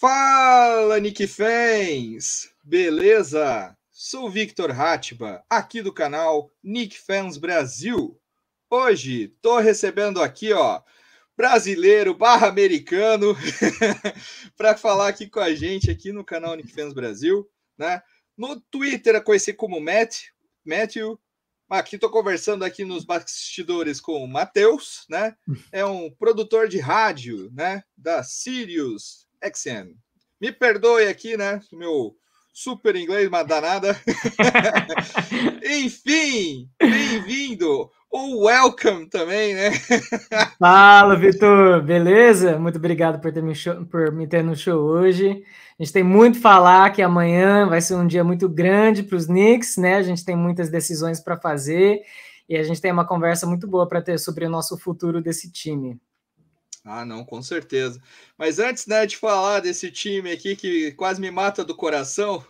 Fala, Nick Fans! Beleza? Sou Victor Hatiba, aqui do canal Nick Fans Brasil. Hoje tô recebendo aqui, ó, brasileiro barra americano para falar aqui com a gente aqui no canal Nick Fans Brasil, né? No Twitter eu conheci como Matt, Matthew. Aqui tô conversando aqui nos bastidores com o Matheus, né? É um produtor de rádio, né? Da Sirius XN, Me perdoe aqui, né? Meu super inglês, mas danada. Enfim, bem-vindo! Ou welcome também, né? Fala, Vitor! Beleza? Muito obrigado por, ter me show, por me ter no show hoje. A gente tem muito a falar que amanhã vai ser um dia muito grande para os Knicks, né? A gente tem muitas decisões para fazer e a gente tem uma conversa muito boa para ter sobre o nosso futuro desse time. Ah, não, com certeza. Mas antes né, de falar desse time aqui que quase me mata do coração,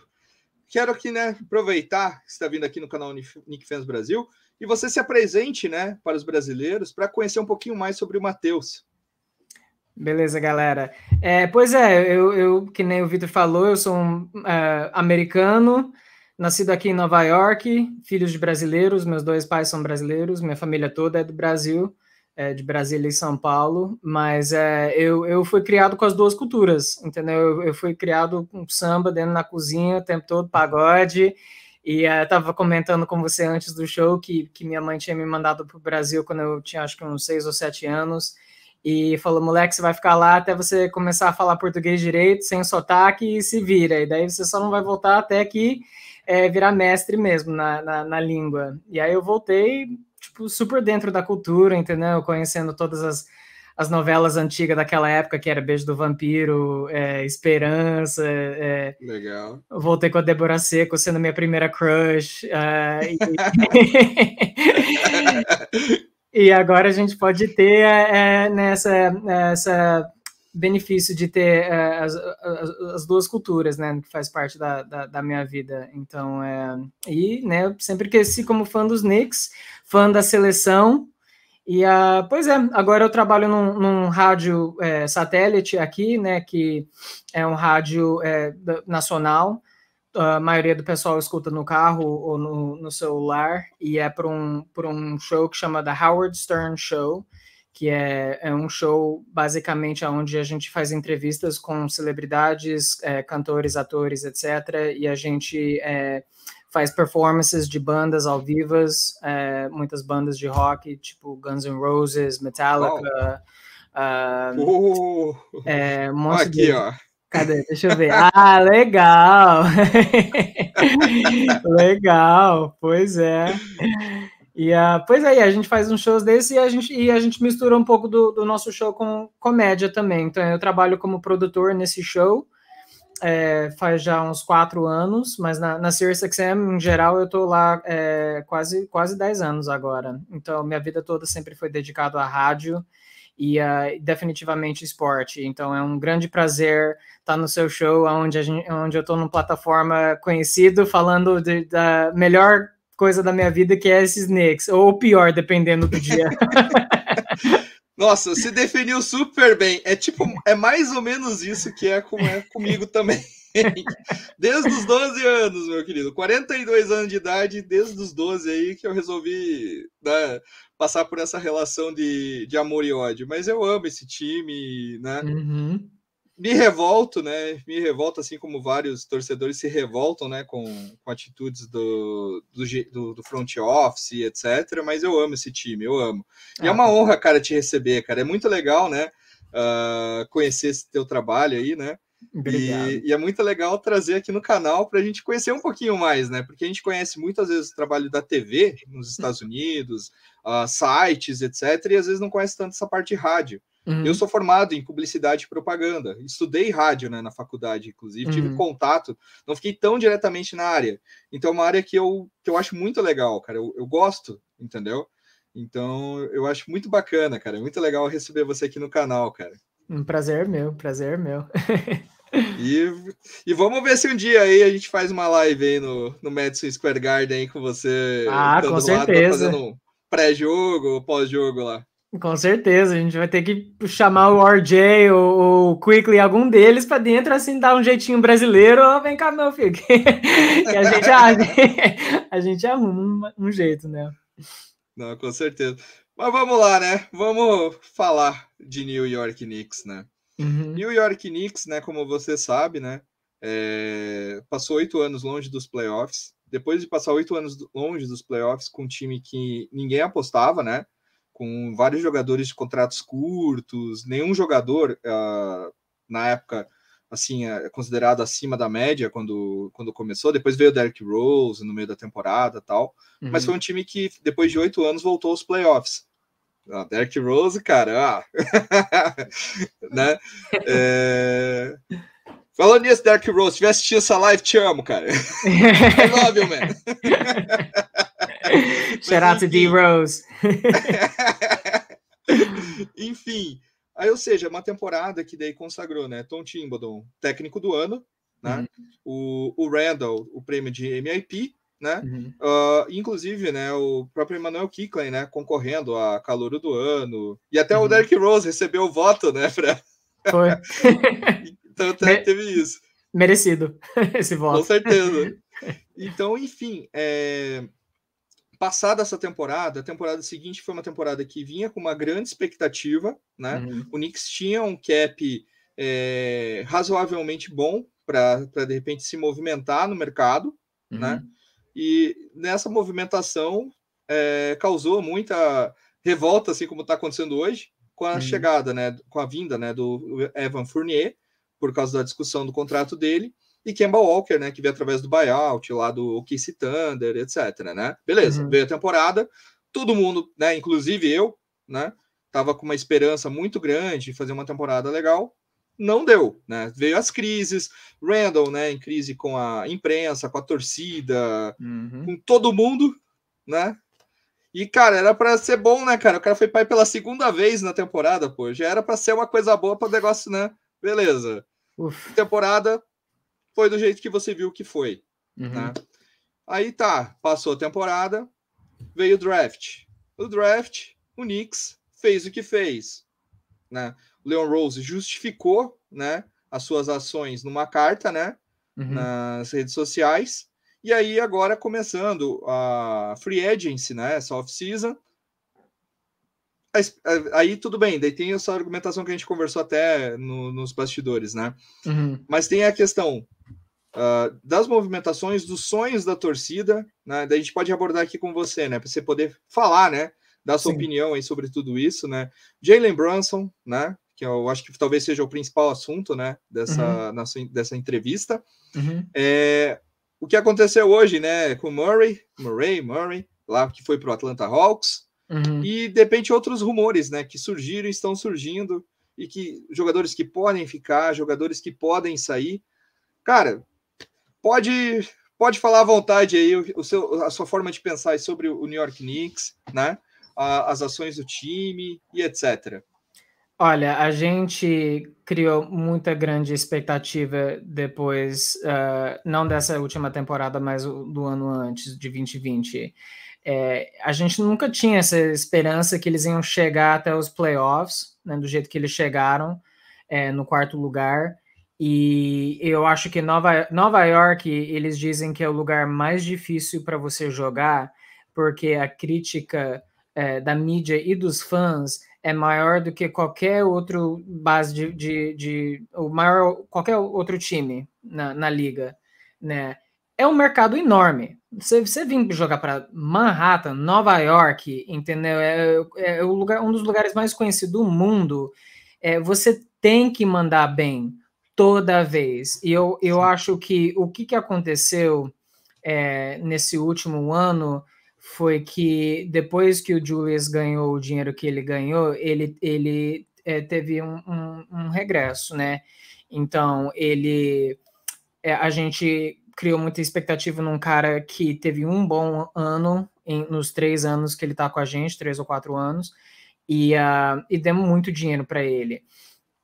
quero aqui né, aproveitar que está vindo aqui no canal Nick Fans Brasil e você se apresente né, para os brasileiros para conhecer um pouquinho mais sobre o Matheus. Beleza, galera. É, pois é, eu, eu, que nem o Vitor falou, eu sou um é, americano, nascido aqui em Nova York, filhos de brasileiros, meus dois pais são brasileiros, minha família toda é do Brasil é, de Brasília e São Paulo, mas é, eu, eu fui criado com as duas culturas, entendeu? Eu, eu fui criado com samba dentro na cozinha o tempo todo, pagode, e é, eu estava comentando com você antes do show que, que minha mãe tinha me mandado para o Brasil quando eu tinha acho que uns seis ou sete anos, e falou, moleque, você vai ficar lá até você começar a falar português direito, sem sotaque, e se vira, e daí você só não vai voltar até que é, virar mestre mesmo na, na, na língua. E aí eu voltei tipo, super dentro da cultura, entendeu? Conhecendo todas as, as novelas antigas daquela época, que era Beijo do Vampiro, é, Esperança. É, Legal. Voltei com a Débora Seco sendo minha primeira crush. É, e... e... agora a gente pode ter é, nessa, essa benefício de ter é, as, as, as, duas culturas, né, que faz parte da, da, da, minha vida. Então, é, e, né, sempre cresci como fã dos Knicks, fã da seleção, e, a, ah, pois é, agora eu trabalho num, num rádio é, satélite aqui, né, que é um rádio é, nacional, a maioria do pessoal escuta no carro ou no, no celular, e é para um, por um show que chama The Howard Stern Show, que é, é um show basicamente onde a gente faz entrevistas com celebridades, é, cantores, atores, etc. E a gente é, faz performances de bandas ao é, muitas bandas de rock, tipo Guns N' Roses, Metallica. Oh. Uh, uh. É, um Aqui, de... ó. Cadê? Deixa eu ver. Ah, legal! legal, pois é. E uh, pois aí, é, a gente faz uns shows desse e a gente, e a gente mistura um pouco do, do nosso show com comédia também. Então eu trabalho como produtor nesse show é, faz já uns quatro anos, mas na, na Serious XM, em geral, eu tô lá é, quase, quase dez anos agora. Então, minha vida toda sempre foi dedicada à rádio e uh, definitivamente esporte. Então é um grande prazer estar tá no seu show, onde, gente, onde eu estou numa plataforma conhecido, falando de, da melhor coisa da minha vida que é esses Knicks, ou pior, dependendo do dia. Nossa, se definiu super bem. É tipo, é mais ou menos isso que é, com, é comigo também. desde os 12 anos, meu querido. 42 anos de idade, desde os 12 aí que eu resolvi né, passar por essa relação de, de amor e ódio. Mas eu amo esse time, né? Uhum me revolto, né? Me revolto, assim como vários torcedores se revoltam, né? Com, com atitudes do, do, do front office, etc. Mas eu amo esse time, eu amo. E é ah, é uma honra, cara, te receber, cara. É muito legal, né? Uh, conhecer esse teu trabalho aí, né? E, e, é muito legal trazer aqui no canal para a gente conhecer um pouquinho mais, né? Porque a gente conhece muitas vezes o trabalho da TV nos Estados Unidos, uh, sites, etc., e às vezes não conhece tanto essa parte de rádio. Uhum. Eu sou formado em publicidade e propaganda. Estudei rádio né, na faculdade, inclusive, uhum. tive contato, não fiquei tão diretamente na área. Então, é uma área que eu, que eu acho muito legal, cara. Eu, eu gosto, entendeu? Então, eu acho muito bacana, cara. É muito legal receber você aqui no canal, cara. Um prazer meu, prazer meu. e, e vamos ver se um dia aí a gente faz uma live aí no, no Madison Square Garden aí com você. Ah, com tá certeza. Lá, fazendo um pré-jogo, pós-jogo lá. Com certeza, a gente vai ter que chamar o RJ ou o Quickly, algum deles, para dentro, assim, dar um jeitinho brasileiro. Oh, vem cá, meu filho. Que, a, gente, a, gente arruma um, um jeito, né? Não, com certeza. Mas vamos lá, né? Vamos falar de New York Knicks, né? Uhum. New York Knicks, né? Como você sabe, né? É... Passou oito anos longe dos playoffs. Depois de passar oito anos longe dos playoffs com um time que ninguém apostava, né? com vários jogadores de contratos curtos, nenhum jogador uh, na época assim é, é considerado acima da média quando, quando começou. Depois veio o Derrick Rose no meio da temporada tal, uhum. mas foi uhum. um time que depois de oito anos voltou aos playoffs. Ah, Derrick Rose, cara, ah. né? É... Falando nisso, Derrick Rose, se tiver assistindo essa live, te amo, cara. I love you, man. Shout out to D Rose. enfim, aí ou seja, uma temporada que daí consagrou, né? Tom Timbodon, técnico do ano, né? Uhum. O, o Randall, o prêmio de MIP, né? Uhum. Uh, inclusive, né, o próprio Emmanuel Kicklin, né, concorrendo a calor do ano, e até uhum. o Derrick Rose recebeu o voto, né, pra... Foi. então teve isso. Merecido esse voto. Com certeza. Então, enfim, é passada essa temporada, a temporada seguinte foi uma temporada que vinha com uma grande expectativa, né? Uhum. O Knicks tinha um cap é, razoavelmente bom para de repente se movimentar no mercado, né? uhum. né? E nessa movimentação é, causou muita revolta, assim como está acontecendo hoje, com a uhum. chegada, né? Com a vinda, né? Do Evan Fournier por causa da discussão do contrato dele e Kemba Walker, né, que veio através do buyout lá do OKC Thunder, etc, né? Beleza, uhum. veio a temporada, todo mundo, né, inclusive eu, né, tava com uma esperança muito grande de fazer uma temporada legal, não deu, né? Veio as crises, Randall, né, em crise com a imprensa, com a torcida, uhum. com todo mundo, né? E, cara, era para ser bom, né, cara? O cara foi pai pela segunda vez na temporada, pô. Já era para ser uma coisa boa para o negócio, né? Beleza. Uf. Temporada foi do jeito que você viu que foi. Uhum. Né? Aí tá, passou a temporada, veio o draft. O draft, o Knicks fez o que fez. Né? O Leon Rose justificou né, as suas ações numa carta né, uhum. nas redes sociais. E aí, agora começando a free agency, né? Essa off-season. Aí tudo bem, daí tem essa argumentação que a gente conversou até no, nos bastidores, né? Uhum. Mas tem a questão: uh, das movimentações, dos sonhos da torcida. Né? Daí a gente pode abordar aqui com você, né? Para você poder falar, né? Dar sua Sim. opinião aí sobre tudo isso, né? Jalen Brunson, né? Que eu acho que talvez seja o principal assunto, né? Dessa, uhum. dessa entrevista. Uhum. É, o que aconteceu hoje, né? Com Murray, Murray, Murray, lá que foi para o Atlanta Hawks. Uhum. E de repente outros rumores, né? Que surgiram e estão surgindo e que jogadores que podem ficar, jogadores que podem sair. Cara, Pode, pode falar à vontade aí o seu, a sua forma de pensar sobre o New York Knicks, né? as ações do time e etc. Olha, a gente criou muita grande expectativa depois, uh, não dessa última temporada, mas do ano antes, de 2020. É, eh, a gente nunca tinha essa esperança que eles iam chegar até os playoffs, né, do jeito que eles chegaram, é, no quarto lugar. E eu acho que Nova, Nova York, eles dizem que é o lugar mais difícil para você jogar, porque a crítica é, da mídia e dos fãs é maior do que qualquer outro base de, de, de maior qualquer outro time na, na liga, né? É um mercado enorme. Você, você vir jogar para Manhattan, Nova York, entendeu? É, é, é o lugar, um dos lugares mais conhecidos do mundo. É, você tem que mandar bem toda vez. E eu, eu acho que o que, que aconteceu é, nesse último ano foi que depois que o Julius ganhou o dinheiro que ele ganhou, ele, ele é, teve um, um, um, regresso, né? Então, ele... É, a gente criou muita expectativa num cara que teve um bom ano em, nos três anos que ele está com a gente, três ou quatro anos, e, uh, e demos muito dinheiro para ele.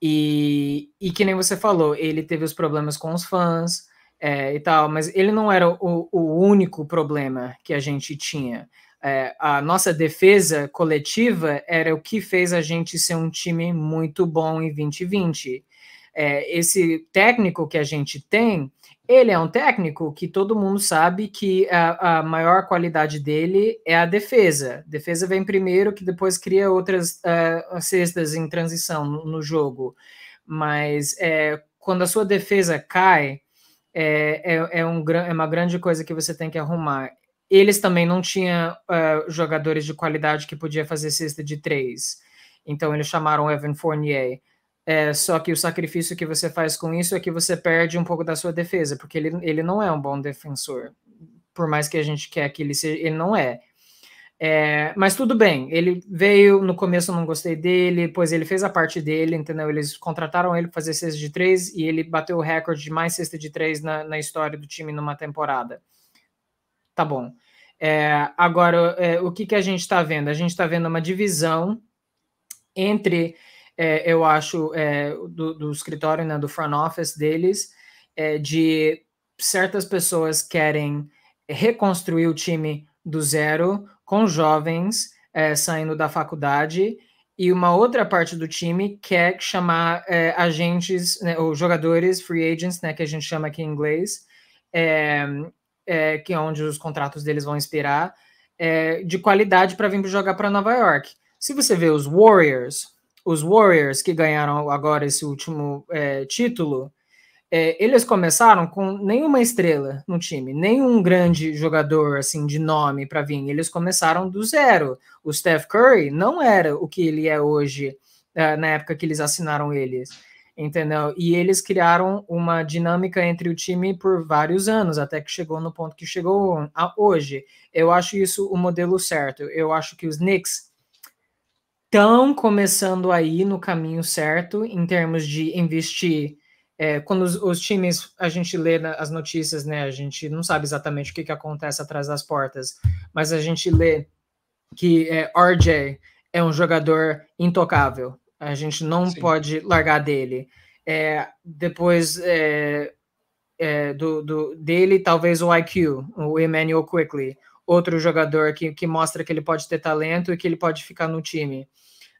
E, e que nem você falou, ele teve os problemas com os fãs é, e tal, mas ele não era o, o único problema que a gente tinha. É, a nossa defesa coletiva era o que fez a gente ser um time muito bom em 2020. É, esse técnico que a gente tem ele é um técnico que todo mundo sabe que a, a maior qualidade dele é a defesa. Defesa vem primeiro, que depois cria outras uh, cestas em transição no, no jogo. Mas é, quando a sua defesa cai, é, é, é, um, é uma grande coisa que você tem que arrumar. Eles também não tinham uh, jogadores de qualidade que podia fazer cesta de três. Então eles chamaram Evan Fournier é, só que o sacrifício que você faz com isso é que você perde um pouco da sua defesa, porque ele, ele não é um bom defensor. Por mais que a gente quer que ele seja, ele não é. é. Mas tudo bem, ele veio, no começo eu não gostei dele, pois ele fez a parte dele, entendeu? Eles contrataram ele para fazer cesta de três e ele bateu o recorde de mais cesta de três na, na história do time numa temporada. Tá bom. É, agora, é, o que, que a gente está vendo? A gente está vendo uma divisão entre é, eu acho, é, do, do, escritório, né, do front office deles, é, de certas pessoas querem reconstruir o time do zero com jovens é, saindo da faculdade e uma outra parte do time quer chamar é, agentes né, ou jogadores free agents, né, que a gente chama aqui em inglês, é, que é onde os contratos deles vão expirar, de qualidade para vir jogar para Nova York. Se você vê os Warriors, os Warriors, que ganharam agora esse último é, título, é, eles começaram com nenhuma estrela no time, nenhum grande jogador assim de nome para vir. Eles começaram do zero. O Steph Curry não era o que ele é hoje é, na época que eles assinaram eles, entendeu? E eles criaram uma dinâmica entre o time por vários anos até que chegou no ponto que chegou hoje. Eu acho isso o modelo certo. Eu acho que os Knicks estão começando aí no caminho certo em termos de investir. É, quando os, os, times, a gente lê na, as notícias, né? A gente não sabe exatamente o que, que acontece atrás das portas, mas a gente lê que é, RJ é um jogador intocável. A gente não Sim. pode largar dele. É, depois é, é do, do, dele, talvez o IQ, o Emmanuel Quickly outro jogador que, que mostra que ele pode ter talento e que ele pode ficar no time.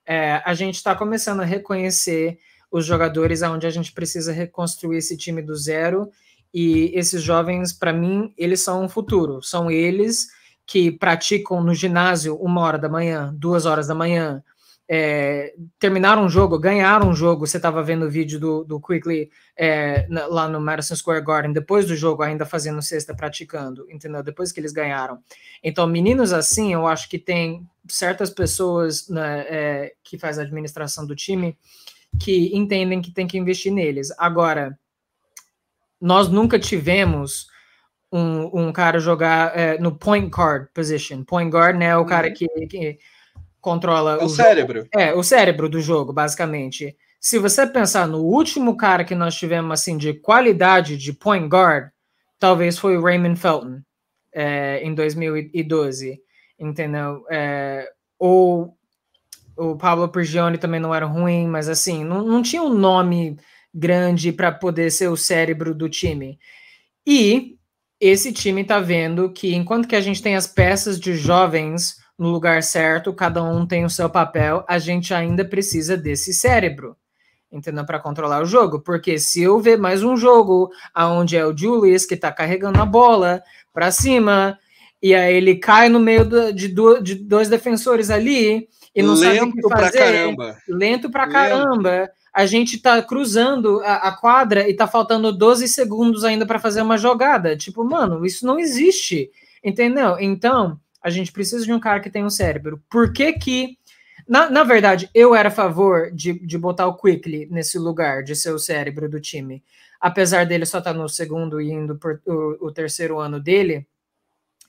É, a gente está começando a reconhecer os jogadores aonde a gente precisa reconstruir esse time do zero e esses jovens, para mim, eles são um futuro. São eles que praticam no ginásio uma hora da manhã, duas horas da manhã, é, terminaram um jogo, ganharam um jogo. Você estava vendo o vídeo do, do Quickly é, lá no Madison Square Garden, depois do jogo, ainda fazendo sexta, praticando, entendeu? Depois que eles ganharam. Então, meninos assim, eu acho que tem certas pessoas né, é, que faz a administração do time que entendem que tem que investir neles. Agora, nós nunca tivemos. Um, um cara jogar é, no point guard position. Point guard, né? É o cara uhum. que, que controla é o, o cérebro. Jogo. É, o cérebro do jogo, basicamente. Se você pensar no último cara que nós tivemos assim de qualidade de point guard, talvez foi o Raymond Felton é, em 2012, entendeu? É, ou o Pablo Prigioni também não era ruim, mas assim, não, não tinha um nome grande para poder ser o cérebro do time. E esse time está vendo que enquanto que a gente tem as peças de jovens no lugar certo, cada um tem o seu papel, a gente ainda precisa desse cérebro, entendeu? Para controlar o jogo, porque se eu ver mais um jogo aonde é o Julius que está carregando a bola para cima e aí ele cai no meio do, de, do, de, dois defensores ali e não lento sabe o que fazer, pra caramba. lento para caramba. A gente está cruzando a, a, quadra e está faltando 12 segundos ainda para fazer uma jogada. Tipo, mano, isso não existe, entendeu? Então, a gente precisa de um cara que tem um cérebro. Por que que... Na, na verdade, eu era a favor de, de botar o Quickly nesse lugar, de ser o cérebro do time. Apesar dele só estar tá no segundo e indo por o, o terceiro ano dele,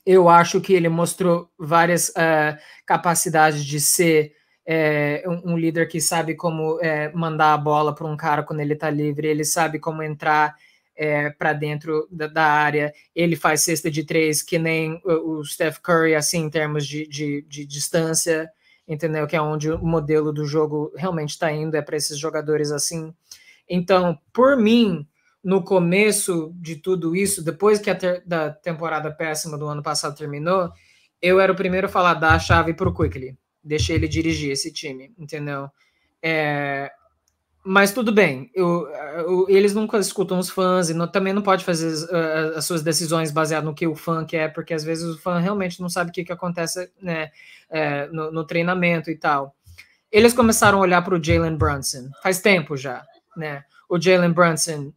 eu acho que ele mostrou várias uh, capacidades de ser é, um, um, líder que sabe como é, mandar a bola para um cara quando ele está livre, ele sabe como entrar é, para dentro da, da, área, ele faz cesta de três que nem o, o Steph Curry, assim, em termos de, de, de distância, entendeu? Que é onde o modelo do jogo realmente está indo, é para esses jogadores assim. Então, por mim, no começo de tudo isso, depois que a ter, da temporada péssima do ano passado terminou, eu era o primeiro a falar, da a chave para o Quickly, deixei ele dirigir esse time, entendeu? É, mas tudo bem, eu, eu, eles nunca escutam os fãs e não, também não pode fazer uh, as suas decisões baseadas no que o fã quer, porque às vezes o fã realmente não sabe o que, que acontece né, é, no, no, treinamento e tal. Eles começaram a olhar para o Jalen Brunson, faz tempo já. Né? O Jalen Brunson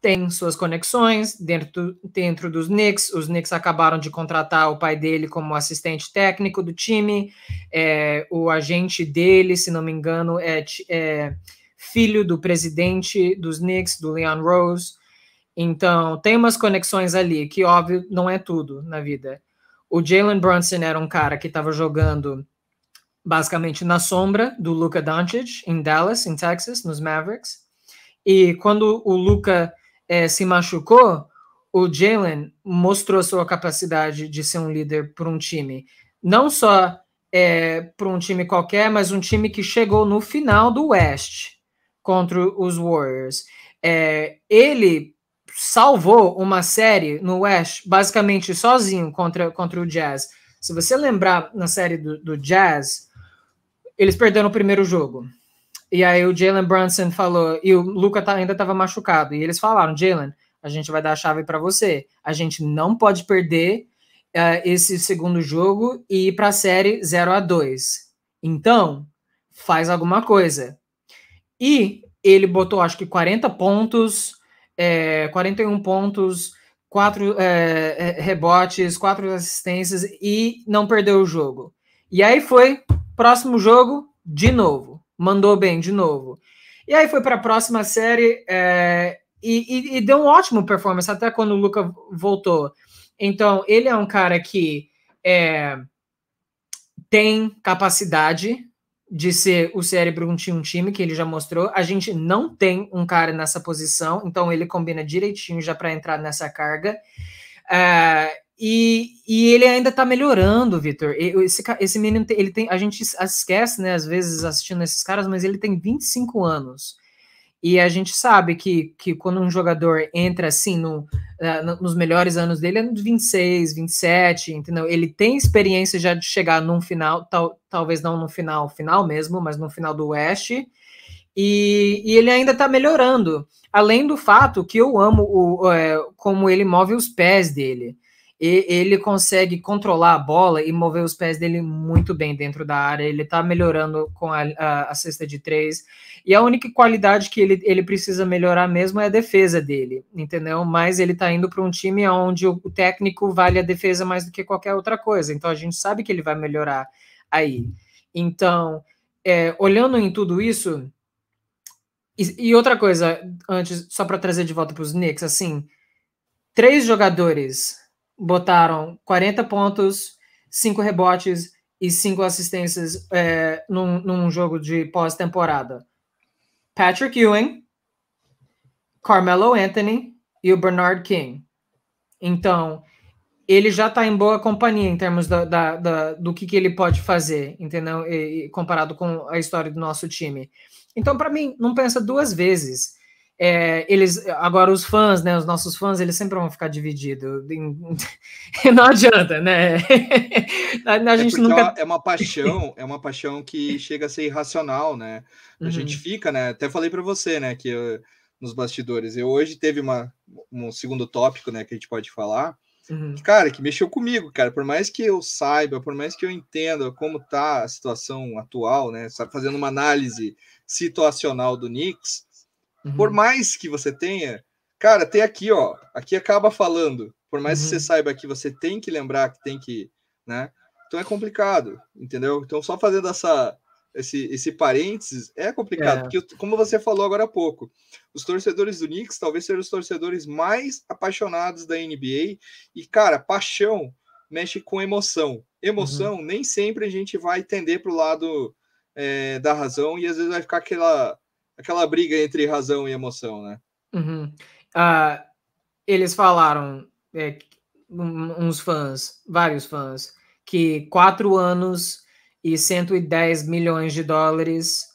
tem suas conexões dentro, dentro dos Knicks. Os Knicks acabaram de contratar o pai dele como assistente técnico do time. É, o agente dele, se não me engano, é, é filho do presidente dos Knicks, do Leon Rose. Então, tem umas conexões ali, que óbvio não é tudo na vida. O Jalen Brunson era um cara que estava jogando basicamente na sombra do Luca Doncic em Dallas, em Texas, nos Mavericks. E quando o Luca é, se machucou, o Jalen mostrou sua capacidade de ser um líder para um time. Não só é, para um time qualquer, mas um time que chegou no final do West contra os Warriors. É, ele salvou uma série no West basicamente sozinho contra, contra o Jazz. Se você lembrar na série do, do Jazz, eles perderam o primeiro jogo. E aí o Jalen Brunson falou, e o Luca tá, ainda estava machucado. E eles falaram, Jalen, a gente vai dar a chave para você. A gente não pode perder uh, esse segundo jogo e ir para a série 0 a 2 Então, faz alguma coisa. E ele botou, acho que 40 pontos, é, 41 pontos, quatro é, é, rebotes, quatro assistências e não perdeu o jogo. E aí foi próximo jogo de novo, mandou bem de novo. E aí foi para a próxima série é, e, e, e, deu um ótimo performance até quando o Luca voltou. Então ele é um cara que é, tem capacidade de ser o cérebro de um time, que ele já mostrou. A gente não tem um cara nessa posição, então ele combina direitinho já para entrar nessa carga. É, e, e ele ainda está melhorando, Vitor. Esse, esse menino, ele tem, a gente esquece, né, às vezes assistindo esses caras, mas ele tem 25 anos. E a gente sabe que, que quando um jogador entra assim no, uh, nos melhores anos dele, é nos 26, 27, entendeu? Ele tem experiência já de chegar num final, tal, talvez não no final, final mesmo, mas no final do Oeste. E, e ele ainda está melhorando. Além do fato que eu amo o, é, como ele move os pés dele e ele consegue controlar a bola e mover os pés dele muito bem dentro da área. Ele está melhorando com a, a, a, cesta de três. E a única qualidade que ele, ele precisa melhorar mesmo é a defesa dele, entendeu? Mas ele está indo para um time onde o, o técnico vale a defesa mais do que qualquer outra coisa. Então a gente sabe que ele vai melhorar aí. Então, é, olhando em tudo isso. E, e outra coisa, antes, só para trazer de volta para os Knicks, assim, três jogadores botaram 40 pontos, 5 rebotes e 5 assistências é, num, num jogo de pós-temporada. Patrick Ewing, Carmelo Anthony e o Bernard King. Então, ele já está em boa companhia em termos da, da, da, do que, que, ele pode fazer, entendeu? E, comparado com a história do nosso time. Então, para mim, não pensa duas vezes. É, eles agora os fãs, né, os nossos fãs, eles sempre vão ficar divididos. Não adianta, né? a, a é gente é nunca... é uma paixão, é uma paixão que chega a ser irracional, né? A uhum. gente fica, né? Até falei para você, né, que eu, nos bastidores. Eu hoje teve uma, um segundo tópico, né, que a gente pode falar. Uhum. Cara, que mexeu comigo, cara. Por mais que eu saiba, por mais que eu entenda como tá a situação atual, né? Fazendo uma análise situacional do Knicks, Uhum. Por mais que você tenha, cara, tem aqui, ó, aqui acaba falando. Por mais uhum. que você uhum. saiba que você tem que lembrar que tem que, né? Então é complicado, entendeu? Então só fazendo essa esse, esse parênteses é complicado, é. porque como você falou agora há pouco, os torcedores do Knicks talvez sejam os torcedores mais apaixonados da NBA e cara, paixão mexe com emoção. Emoção uhum. nem sempre a gente vai tender para o lado é, da razão e às vezes vai ficar aquela aquela briga entre razão e emoção, né? Uhum. Uh, eles falaram, é, uns fãs, vários fãs, que quatro anos e 110 milhões de dólares,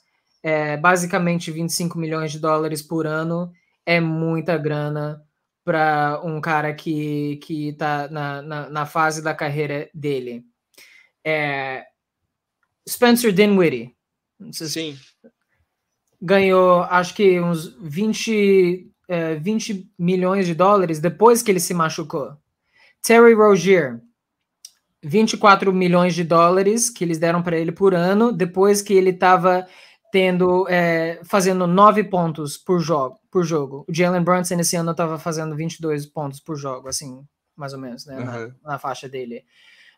é, basicamente 25 milhões de dólares por ano, é muita grana para um cara que, que tá na, na, na fase da carreira dele. É, Spencer Dinwiddie. Sim ganhou acho que uns 20, é, 20 milhões de dólares depois que ele se machucou. Terry Rozier, 24 milhões de dólares que eles deram para ele por ano depois que ele estava tendo é, fazendo 9 pontos por jogo, por jogo. O Jalen Brunson esse ano estava fazendo 22 pontos por jogo, assim, mais ou menos, né, uhum. na, na faixa dele.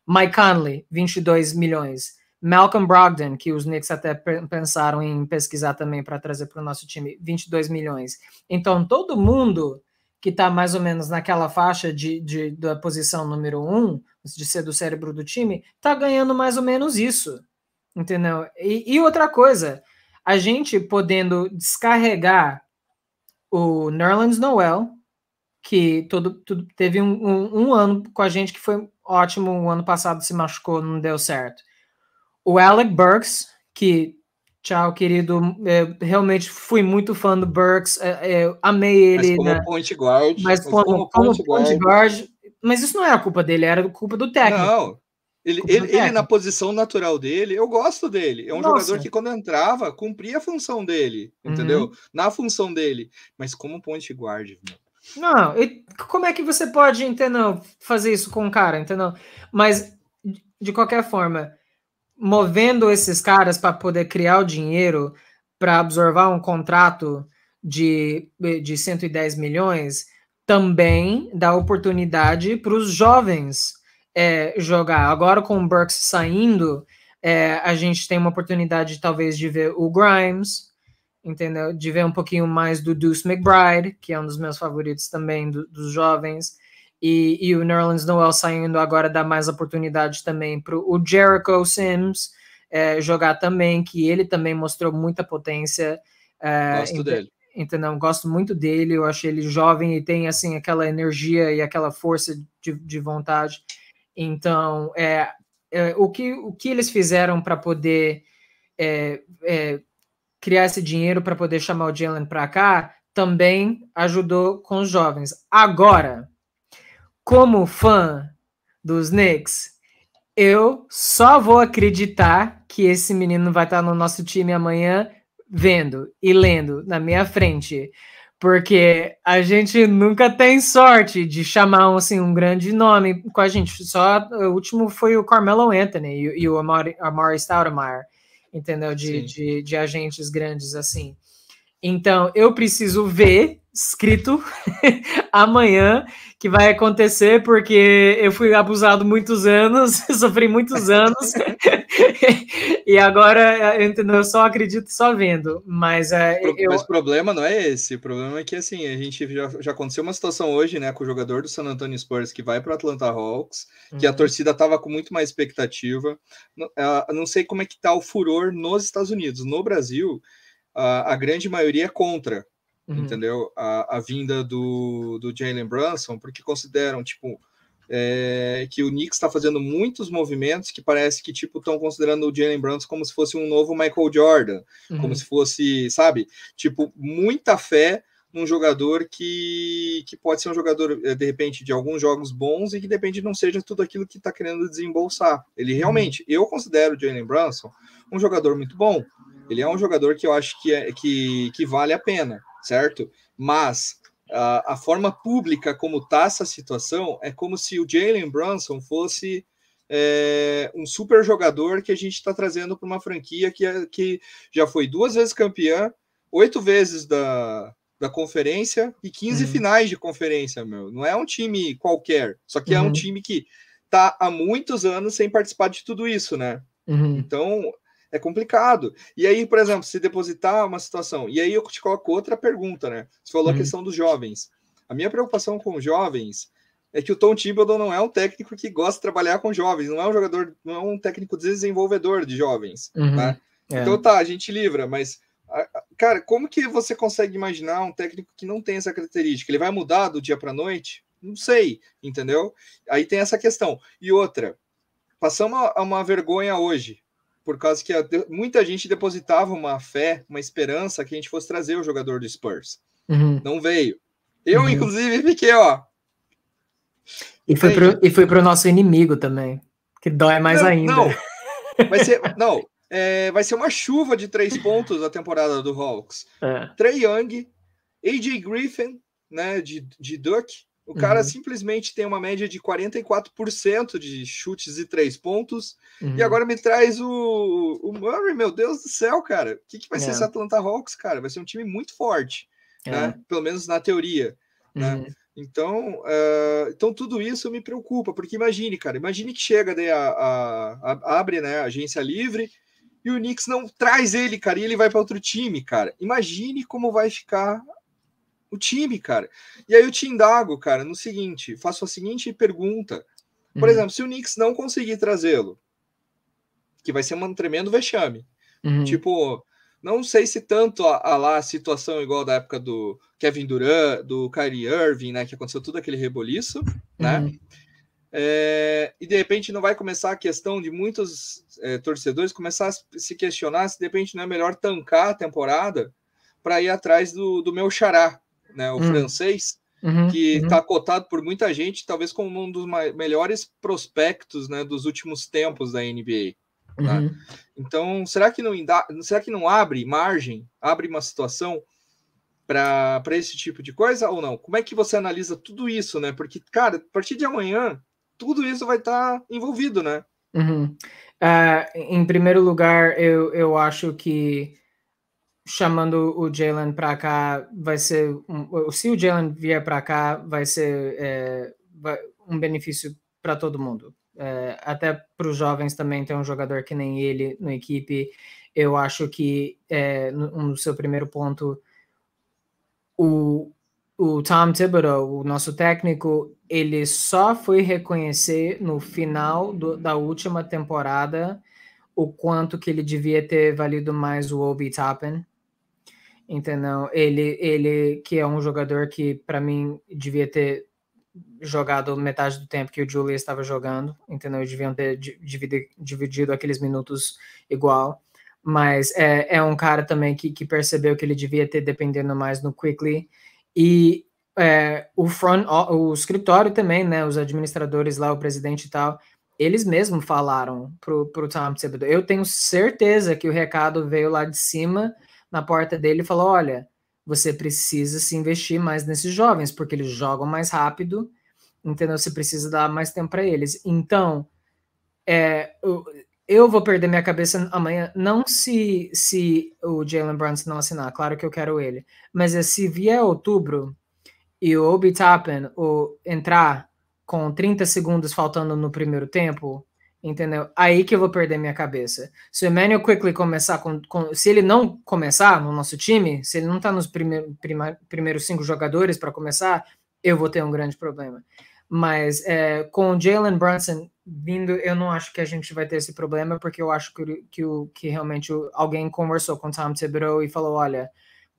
Mike Conley, 22 milhões. Malcolm Brogdon, que os Knicks até pensaram em pesquisar também para trazer para o nosso time, 22 milhões. Então, todo mundo que está mais ou menos naquela faixa de, de da posição número um, de ser do cérebro do time, está ganhando mais ou menos isso. Entendeu? E, e outra coisa, a gente podendo descarregar o Nerlands Noel, que todo, tudo, teve um, um, um ano com a gente que foi ótimo, o ano passado se machucou, não deu certo o Alec Burks, que, tchau, querido, é, realmente fui muito fã do Burks, é, é, amei ele. Mas como né? point guard. Mas como, como, como point, point guard. guard. Mas isso não era culpa dele, era culpa do técnico. Não, ele, ele, ele, na posição natural dele, eu gosto dele. É um Nossa. jogador que, quando entrava, cumpria a função dele, uhum. entendeu? Uhum. Na função dele. Mas como point guard Não, e como é que você pode, entendeu? Fazer isso com o um cara, entendeu? Mas, de qualquer forma, movendo esses caras para poder criar o dinheiro para absorver um contrato de, de 110 milhões também dá oportunidade para os jovens é, jogar. Agora, com o Burks saindo, é, a gente tem uma oportunidade, talvez, de ver o Grimes, entendeu? De ver um pouquinho mais do Deuce McBride, que é um dos meus favoritos também do, dos jovens. E, e o Nerlens Noel saindo agora dá mais oportunidade também para o Jericho Sims é, jogar também, que ele também mostrou muita potência. É, Gosto ent dele. Entendeu? Gosto muito dele, eu achei ele jovem e tem assim aquela energia e aquela força de, de vontade. Então, é, é, o, que, o que eles fizeram para poder é, é, criar esse dinheiro para poder chamar o Jalen para cá também ajudou com os jovens. Agora, como fã dos Knicks, eu só vou acreditar que esse menino vai estar no nosso time amanhã vendo e lendo na minha frente. Porque a gente nunca tem sorte de chamar assim, um grande nome com a gente. Só o último foi o Carmelo Anthony e, e o Amari, Amari Stoudemire, entendeu? De, de, de agentes grandes assim. Então, eu preciso ver escrito amanhã que vai acontecer, porque eu fui abusado muitos anos, sofri muitos anos, e agora entendeu? Eh, eu só acredito só vendo. Mas, é, eu... o problema não é esse, o problema é que assim, a gente já, já aconteceu uma situação hoje, né, com o jogador do San Antonio Spurs que vai para o Atlanta Hawks, uhum. que a uhum. torcida estava com muito mais expectativa. Não, não sei como é que tá o furor nos Estados Unidos. No Brasil, a grande maioria é contra uhum. entendeu? A, a, vinda do, do Jalen Brunson, porque consideram, tipo, é, que o Knicks está fazendo muitos movimentos que parece que, tipo, estão considerando o Jalen Brunson como se fosse um novo Michael Jordan, uhum. como se fosse, sabe? Tipo, muita fé num jogador que, que pode ser um jogador, eh, de repente, de alguns jogos bons e que, de repente, não seja tudo aquilo que está querendo desembolsar. Ele uhum. realmente, uhum. eu considero o Jalen Brunson um jogador muito bom. Ele é um jogador que eu acho que, é, que, que vale a pena certo? Mas uh, a forma pública como está essa situação é como se o Jalen Brunson fosse é, um super jogador que a gente está trazendo para uma franquia que, é, que já foi duas vezes campeã, oito vezes da, da conferência e 15 uhum. finais de conferência, meu. Não é um time qualquer, só que uhum. é um uhum. time que tá há muitos anos sem participar de tudo isso, né? Uhum. Então, é complicado. E aí, por exemplo, se depositar uma situação, e aí eu te coloco outra pergunta, né? Você falou hum. a uhum. questão dos jovens. A minha preocupação com os jovens é que o Tom Thibodeau não é um técnico que gosta de trabalhar com jovens, não é um jogador, não é um técnico desenvolvedor de jovens. Uhum, tá? É. Então tá, a gente livra, mas cara, como que você consegue imaginar um técnico que não tem essa característica? Ele vai mudar do dia para noite? Não sei, entendeu? Aí tem essa questão. E outra, passamos a uma vergonha hoje, por causa que a, muita gente depositava uma fé, uma esperança que a gente fosse trazer o jogador do Spurs. Uhum. Não veio. Eu, uhum. inclusive, fiquei, ó. E foi, pro, e foi pro nosso inimigo também, que dói mais não, ainda. Não, vai ser, não é, vai ser uma chuva de três pontos a temporada do Hawks. É. Trey Young, AJ Griffin, né, de, de Duck, o cara uhum. simplesmente tem uma média de 44% de chutes e três pontos. Uhum. E agora me traz o, o, Murray, meu Deus do céu, cara. O que, que vai é. ser esse Atlanta Hawks, cara? Vai ser um time muito forte, é. né? Pelo menos na teoria. Né? Uhum. Né? Então, uh, então, tudo isso me preocupa, porque imagine, cara, imagine que chega daí a, a, a abre né, a agência livre e o Knicks não traz ele, cara, e ele vai para outro time, cara. Imagine como vai ficar o time, cara. E aí eu te indago, cara, no seguinte, faço a seguinte pergunta. Por uhum. exemplo, se o Knicks não conseguir trazê-lo, que vai ser um tremendo vexame. Uhum. Tipo, não sei se tanto a, a, lá a situação igual da época do Kevin Durant, do Kyrie Irving, né, que aconteceu tudo aquele reboliço, né? uhum. né? É, e de repente não vai começar a questão de muitos é, torcedores começar a se questionar se de repente não é melhor tancar a temporada para ir atrás do, do meu xará, né, o uhum. francês, uhum. que está uhum. cotado por muita gente, talvez como um dos melhores prospectos né, dos últimos tempos da NBA. Tá? Uhum. Então, será que, não será que não abre margem, abre uma situação para esse tipo de coisa ou não? Como é que você analisa tudo isso, né? Porque, cara, a partir de amanhã, tudo isso vai estar tá envolvido, né? Uhum. Uh, em primeiro lugar, eu, eu acho que chamando o Jalen para cá vai ser um, se o Jalen vier para cá vai ser é, um benefício para todo mundo é, até para os jovens também ter um jogador que nem ele na equipe eu acho que é, no, seu primeiro ponto o o Tom Thibodeau, o nosso técnico, ele só foi reconhecer no final do, da última temporada o quanto que ele devia ter valido mais o Obi Toppin Entendeu? Ele, ele que é um jogador que, para mim, devia ter jogado metade do tempo que o Julius estava jogando, entendeu? Eles deviam ter dividido, dividido aqueles minutos igual. Mas é, é um cara também que, que percebeu que ele devia ter dependendo mais no Quickly. E é, o front, o escritório também, né? Os administradores lá, o presidente e tal, eles mesmos falaram pro, pro Tom Thibodeau. Eu tenho certeza que o recado veio lá de cima na porta dele e falou: olha, você precisa se investir mais nesses jovens, porque eles jogam mais rápido, entendeu? Você precisa dar mais tempo para eles. Então, é, eu, eu vou perder minha cabeça amanhã, não se, se o Jalen Brunson não assinar, claro que eu quero ele, mas é, se vier outubro e o Obi Tappen entrar com 30 segundos faltando no primeiro tempo, Entendeu? Aí que eu vou perder minha cabeça. Se o Emmanuel Quickly começar com, com, Se ele não começar no nosso time, se ele não tá nos prima, primeiros cinco jogadores para começar, eu vou ter um grande problema. Mas é, com o Jalen Brunson vindo, eu não acho que a gente vai ter esse problema, porque eu acho que, que, que realmente alguém conversou com o Tom Thibodeau e falou: olha,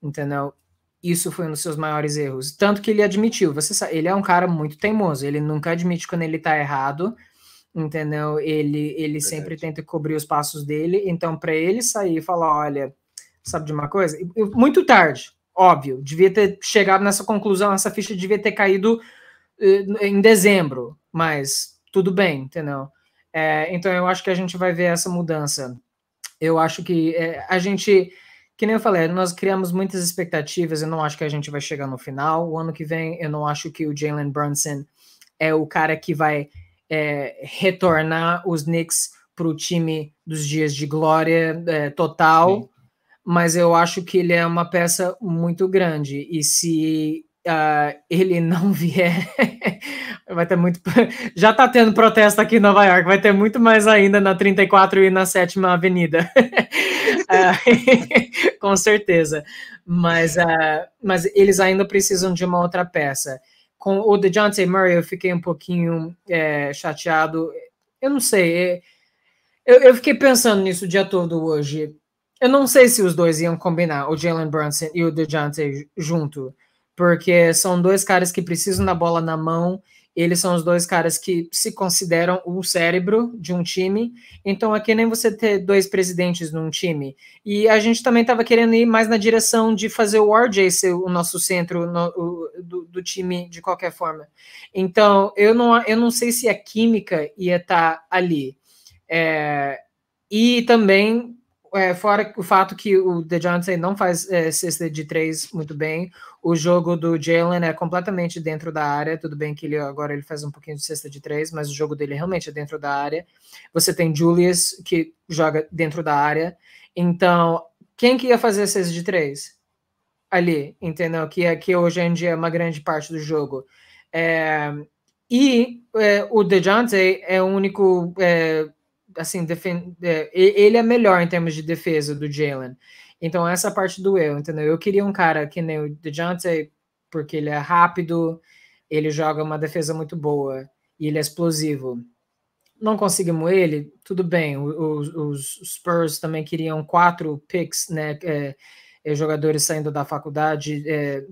entendeu? Isso foi um dos seus maiores erros. Tanto que ele admitiu, você sabe, ele é um cara muito teimoso, ele nunca admite quando ele tá errado entendeu? Ele, ele sempre tenta cobrir os passos dele, então para ele sair e falar, olha, sabe de uma coisa? Muito tarde, óbvio, devia ter chegado nessa conclusão, essa ficha devia ter caído eh, em dezembro, mas tudo bem, entendeu? É, então eu acho que a gente vai ver essa mudança. Eu acho que é, a gente, que nem eu falei, nós criamos muitas expectativas. Eu não acho que a gente vai chegar no final. O ano que vem, eu não acho que o Jalen Brunson é o cara que vai é, retornar os Knicks para o time dos dias de glória é, total, Sim. mas eu acho que ele é uma peça muito grande. E se uh, ele não vier, vai ter muito. Já está tendo protesto aqui em Nova York, vai ter muito mais ainda na 34 e na 7 Avenida. Ah, com certeza. Mas, uh, mas eles ainda precisam de uma outra peça. Com o DeJounte Murray eu fiquei um pouquinho é, chateado. Eu não sei. É, eu, eu fiquei pensando nisso o dia todo hoje. Eu não sei se os dois iam combinar, o Jalen Brunson e o DeJounte junto. Porque são dois caras que precisam da bola na mão eles são os dois caras que se consideram o cérebro de um time. Então, aqui é nem você ter dois presidentes num time. E a gente também estava querendo ir mais na direção de fazer o RJ ser o nosso centro no, o, do, do, time, de qualquer forma. Então, eu não, eu não sei se a química ia estar tá ali. É, e também é, fora o fato que o The não faz é, cesta de três muito bem, o jogo do Jalen é completamente dentro da área. Tudo bem que ele agora ele faz um pouquinho de cesta de três, mas o jogo dele realmente é dentro da área. Você tem Julius que joga dentro da área. Então, quem que ia fazer a cesta de três? Ali, entendeu? Que é que hoje em dia é uma grande parte do jogo. É, e é, o DeJounte é o único. É, assim, é, ele é melhor em termos de defesa do Jalen. Então, essa parte do eu, entendeu? Eu queria um cara que nem o DeJounte, porque ele é rápido, ele joga uma defesa muito boa e ele é explosivo. Não conseguimos ele, tudo bem. Os, os Spurs também queriam quatro picks, né? É, é jogadores saindo da faculdade é,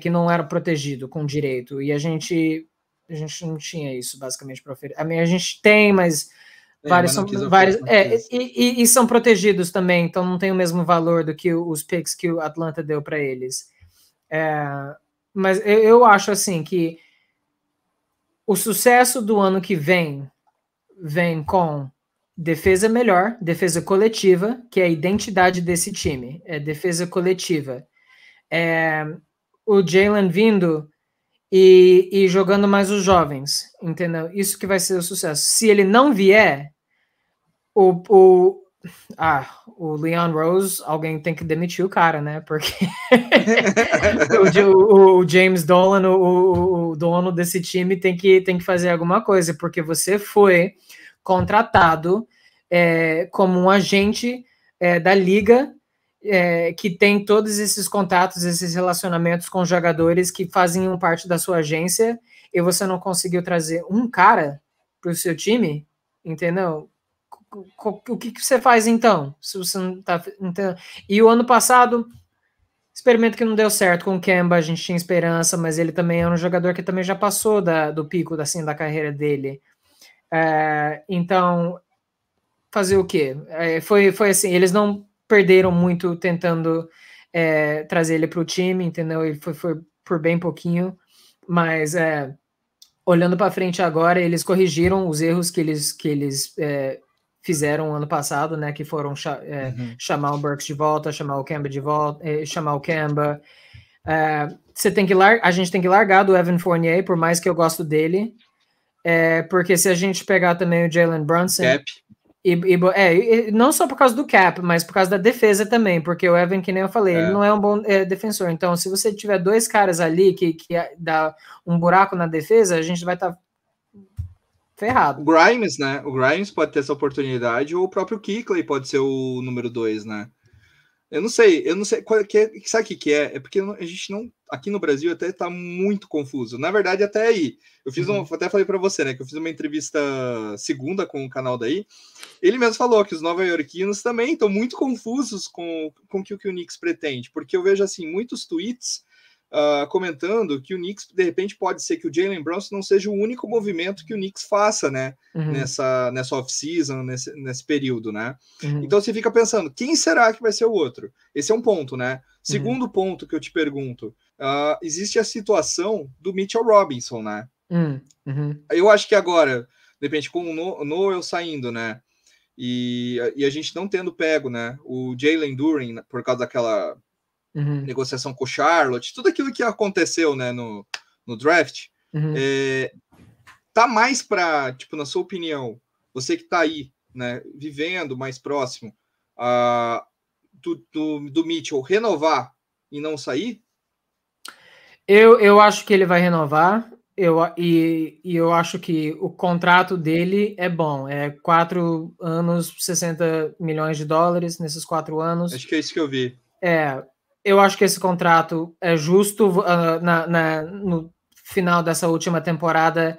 que é, não eram protegidos com direito. E a gente, a gente não tinha isso, basicamente, para oferecer. A, a gente tem, mas vários são, vários, é, e, e, e, são protegidos também, então não tem o mesmo valor do que os picks que o Atlanta deu para eles. É, mas eu, eu acho assim que o sucesso do ano que vem vem com defesa melhor, defesa coletiva, que é a identidade desse time, é defesa coletiva. É, o Jalen vindo e, e, jogando mais os jovens, entendeu? Isso que vai ser o sucesso. Se ele não vier, o, o, ah, o Leon Rose, alguém tem que demitir o cara, né? Porque o, o, James Dolan, o, o dono desse time, tem que, tem que fazer alguma coisa, porque você foi contratado é, como um agente é, da liga é, que tem todos esses contatos, esses relacionamentos com jogadores que fazem parte da sua agência e você não conseguiu trazer um cara para o seu time, entendeu? o que, que você faz então? Se você não tá, então... E o ano passado, experimento que não deu certo com o Kemba, a gente tinha esperança, mas ele também era é um jogador que também já passou da, do pico assim, da carreira dele. É, então, fazer o quê? É, foi, foi assim, eles não perderam muito tentando é, trazer ele para o time, entendeu? Ele foi, foi por bem pouquinho, mas é, olhando para frente agora, eles corrigiram os erros que eles, que eles é, fizeram ano passado, né? Que foram é, uhum. chamar o Burks de volta, chamar o Kemba de volta, é, chamar o Kemba. É, você tem que largar. a gente tem que largar do Evan Fournier, por mais que eu gosto dele. É, porque se a gente pegar também o Jalen Brunson. Cap. E, e, é, e não só por causa do cap, mas por causa da defesa também, porque o Evan, que nem eu falei, ele é. não é um bom é, defensor. Então, se você tiver dois caras ali que, que dá um buraco na defesa, a gente vai estar tá ferrado. Tá o Grimes, né? O Grimes pode ter essa oportunidade, ou o próprio Kikley pode ser o número dois, né? Eu não sei, eu não sei qual que é, sabe o que, que é? É porque a gente não, aqui no Brasil até tá muito confuso. Na verdade, até aí, eu fiz uhum. um, até falei para você, né, que eu fiz uma entrevista segunda com o canal daí. Ele mesmo falou que os nova-iorquinos também estão muito confusos com, com o que o Knicks pretende, porque eu vejo assim muitos tweets ah, comentando que o Knicks, de repente, pode ser que o Jalen Brunson não seja o único movimento que o Knicks faça, né? Uhum. Nessa, nessa off-season, nesse, nesse período, né? Uhum. Então você fica pensando, quem será que vai ser o outro? Esse é um ponto, né? Uhum. Segundo uhum. ponto que eu te pergunto, uh, existe a situação do Mitchell Robinson, né? Hum, uhum. Eu acho que agora, de repente, com o Noel saindo, né? E, e, a gente não tendo pego, né? O Jalen Duran, por causa daquela uhum. negociação com Charlotte, tudo aquilo que aconteceu né, no, no draft, uhum. é, tá mais para, tipo, na sua opinião, você que está aí, né, vivendo mais próximo a, do, do, do Mitchell renovar e não sair? Eu, eu acho que ele vai renovar. Eu, e, e, eu acho que o contrato dele é bom. É quatro anos, 60 milhões de dólares nesses quatro anos. Acho que é isso que eu vi. É, eu acho que esse contrato é justo uh, na, na, no final dessa última temporada,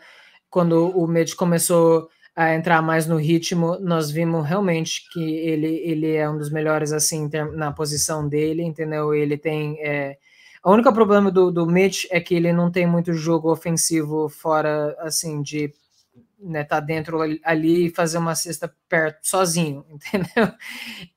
quando o Mitch começou a entrar mais no ritmo, nós vimos realmente que ele, ele é um dos melhores assim na posição dele, entendeu? Ele tem é... o único problema do, do Mitch é que ele não tem muito jogo ofensivo fora assim de né, tá dentro ali e fazer uma cesta perto sozinho, entendeu?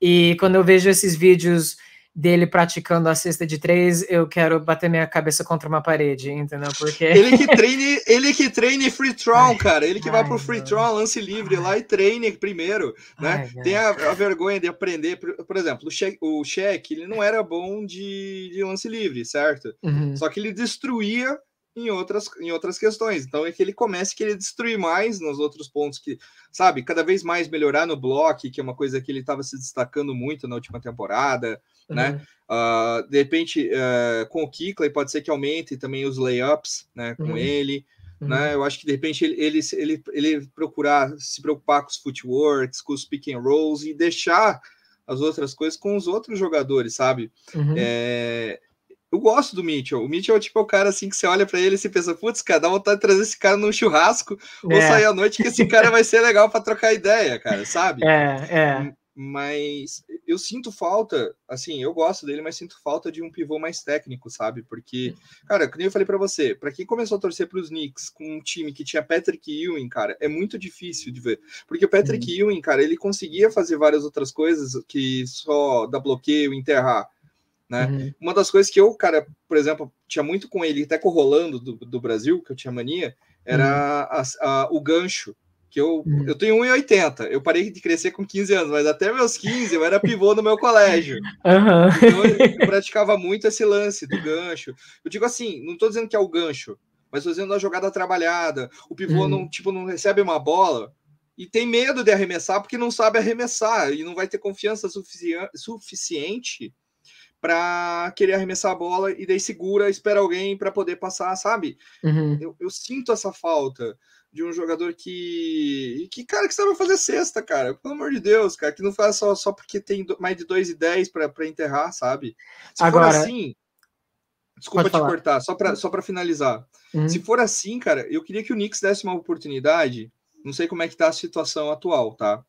E quando eu vejo esses vídeos dele praticando a cesta de três, eu quero bater minha cabeça contra uma parede, entendeu? Porque ele que treine, ele que treine free throw, cara, ele que ai, vai pro free throw, lance livre ai, lá e treine primeiro, né? Tem a, a, vergonha de aprender, por, exemplo, o Cheque, ele não era bom de, de lance livre, certo? Uhum. Só que ele destruía em outras, em outras questões. Então é que ele comece que ele destruir mais nos outros pontos que, sabe, cada vez mais melhorar no bloco, que é uma coisa que ele estava se destacando muito na última temporada, né? Uh, de repente, uh, com o Kikley, pode ser que aumente também os layups né, com uhum. ele. Né? Uhum. Né? Eu acho que de repente ele, ele, ele, ele, procurar se preocupar com os footworks, com os pick and rolls e deixar as outras coisas com os outros jogadores, sabe? É... Eu gosto do Mitchell. O Mitchell é, tipo, é o cara assim que você olha para ele e você pensa, putz, cara, dá vontade de trazer esse cara num churrasco é. ou sair à noite que esse cara vai ser legal para trocar ideia, cara, sabe? É, é. Hum mas eu sinto falta, assim, eu gosto dele, mas sinto falta de um pivô mais técnico, sabe? Porque, cara, como eu falei para você, para quem começou a torcer para os Knicks com um time que tinha Patrick Ewing, cara, é muito difícil de ver, porque o Patrick uhum. Ewing, cara, ele conseguia fazer várias outras coisas que só dar bloqueio, enterrar, né? Uhum. Uma das coisas que eu, cara, por exemplo, tinha muito com ele, até com o Rolando do, do Brasil, que eu tinha mania, era uhum. a, a, o gancho, que eu, uhum. eu tenho 1,80. Eu parei de crescer com 15 anos, mas até meus 15 eu era pivô no meu colégio. Uhum. Então eu, eu praticava muito esse lance do gancho. Eu digo assim, não estou dizendo que é o gancho, mas estou dizendo a jogada trabalhada. O pivô uhum. não, tipo, não recebe uma bola e tem medo de arremessar porque não sabe arremessar e não vai ter confiança sufici suficiente para querer arremessar a bola e daí segura, espera alguém para poder passar, sabe? Uhum. Eu, eu sinto essa falta de um jogador que. Que cara que sabe fazer cesta, cara. Pelo amor de Deus, cara. Que não faz só, só porque tem mais de 2 e 10 para enterrar, sabe? Se Agora, for assim. Desculpa te cortar, só para só finalizar. Uhum. Se for assim, cara, eu queria que o Knicks desse uma oportunidade. Não sei como é que tá a situação atual, tá?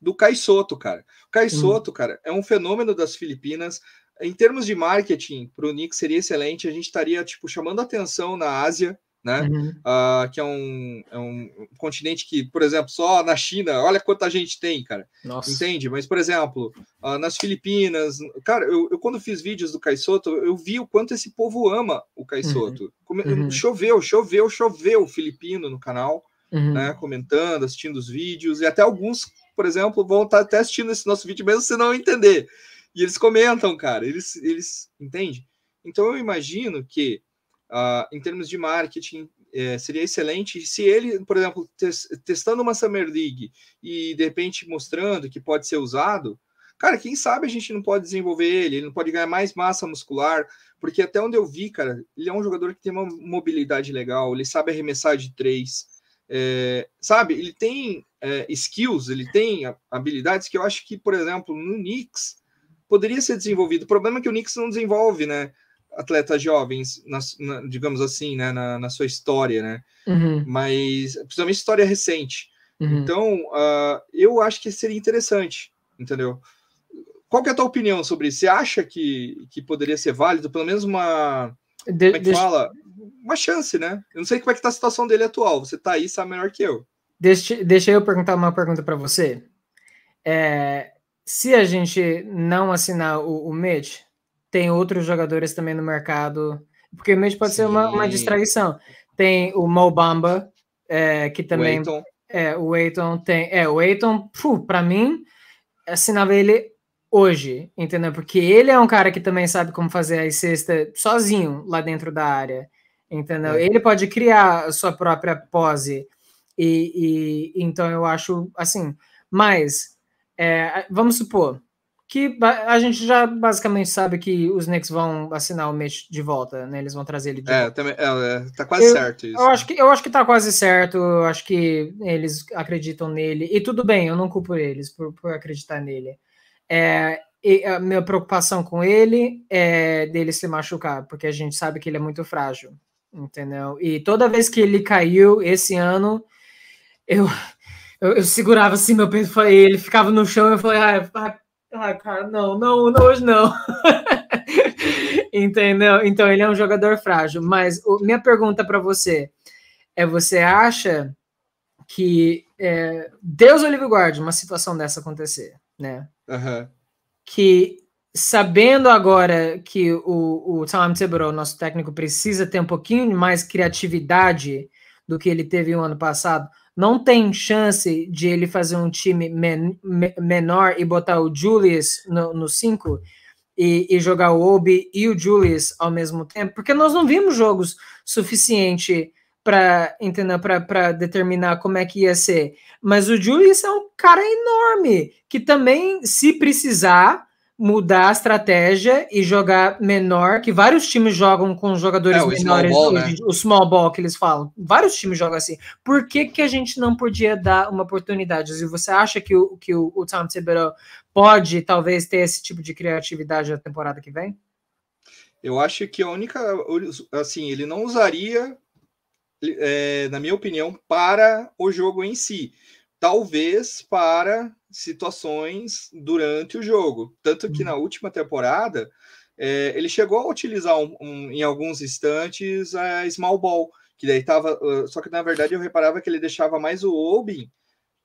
Do Kai Soto, cara. O Kai uhum. Soto, cara, é um fenômeno das Filipinas. Em termos de marketing, para o Knicks seria excelente. A gente estaria, tipo, chamando atenção na Ásia né? Uhum. Uh, que é um, é um continente que, por exemplo, só na China, olha quanta gente tem, cara. Nossa. Entende? Mas, por exemplo, uh, nas Filipinas, cara, eu, eu, quando fiz vídeos do Caixoto, eu vi o quanto esse povo ama o Caixoto. Uhum. Uhum. Choveu, choveu, choveu filipino no canal, uhum. né? Comentando, assistindo os vídeos, e até alguns, por exemplo, vão estar tá até assistindo esse nosso vídeo mesmo se não entender. E eles comentam, cara, eles, eles entende? Então eu imagino que Uh, em termos de marketing, é, seria excelente se ele, por exemplo, tes, testando uma Summer League e de repente mostrando que pode ser usado, cara, quem sabe a gente não pode desenvolver ele, ele não pode ganhar mais massa muscular, porque até onde eu vi, cara, ele é um jogador que tem uma mobilidade legal, ele sabe arremessar de três, é, sabe, ele tem é, skills, ele tem habilidades que eu acho que, por exemplo, no Knicks poderia ser desenvolvido. O problema é que o Knicks não desenvolve, né? atletas jovens, na, na, digamos assim, né, na, na sua história, né? Uhum. Mas, principalmente história recente. Uhum. Então, uh, eu acho que seria interessante, entendeu? Qual que é a tua opinião sobre isso? Você acha que, que poderia ser válido, pelo menos uma... De, como é que deixa... fala? Uma chance, né? Eu não sei como é que tá a situação dele atual. Você tá aí, sabe melhor que eu. Deixa, deixa eu perguntar uma pergunta para você. É, se a gente não assinar o, o Mitch, tem outros jogadores também no mercado, porque mesmo pode Sim. ser uma, uma distração. Tem o Mobamba, é, que também. O é, o Eiton tem. É, o Eiton, para mim, assinava ele hoje, entendeu? Porque ele é um cara que também sabe como fazer a cesta sozinho lá dentro da área, entendeu? É. Ele pode criar a sua própria pose. E, e então eu acho assim. Mas, é, vamos supor, que a gente já basicamente sabe que os Knicks vão assinar o Mitch de volta, né? Eles vão trazer ele de é, volta. Também, é, é tá quase eu, certo isso. Eu né? acho, que, eu acho que tá quase certo, eu acho que eles acreditam nele, e tudo bem, eu não culpo eles por, por acreditar nele. É, a minha preocupação com ele é dele se machucar, porque a gente sabe que ele é muito frágil, entendeu? E toda vez que ele caiu esse ano, eu... Eu, eu segurava assim meu peito, ele ficava no chão, eu falei, ah, ah, cara, não, não, hoje não. Entendeu? Então ele é um jogador frágil. Mas o, minha pergunta para você é: você acha que é, Deus o livre guarde uma situação dessa acontecer, né? Uhum. Que sabendo agora que o, o Tom Thibodeau, nosso técnico, precisa ter um pouquinho mais criatividade do que ele teve o ano passado, não tem chance de ele fazer um time men menor e botar o Julius no 5 e, e, jogar o Obi e o Julius ao mesmo tempo, porque nós não vimos jogos suficiente para entender para determinar como é que ia ser. Mas o Julius é um cara enorme que também, se precisar, mudar a estratégia e jogar menor, que vários times jogam com jogadores é, menores, small ball, né? o, small ball que eles falam. Vários times jogam assim. Por que, que a gente não podia dar uma oportunidade? E você acha que o, que o, o Tom Thibodeau pode talvez ter esse tipo de criatividade na temporada que vem? Eu acho que a única, assim, ele não usaria, é, na minha opinião, para o jogo em si talvez para situações durante o jogo. Tanto que uhum. na última temporada é, ele chegou a utilizar um, um, em alguns instantes a é, small ball, que daí tava. Ah, só que na verdade eu reparava que ele deixava mais o Obin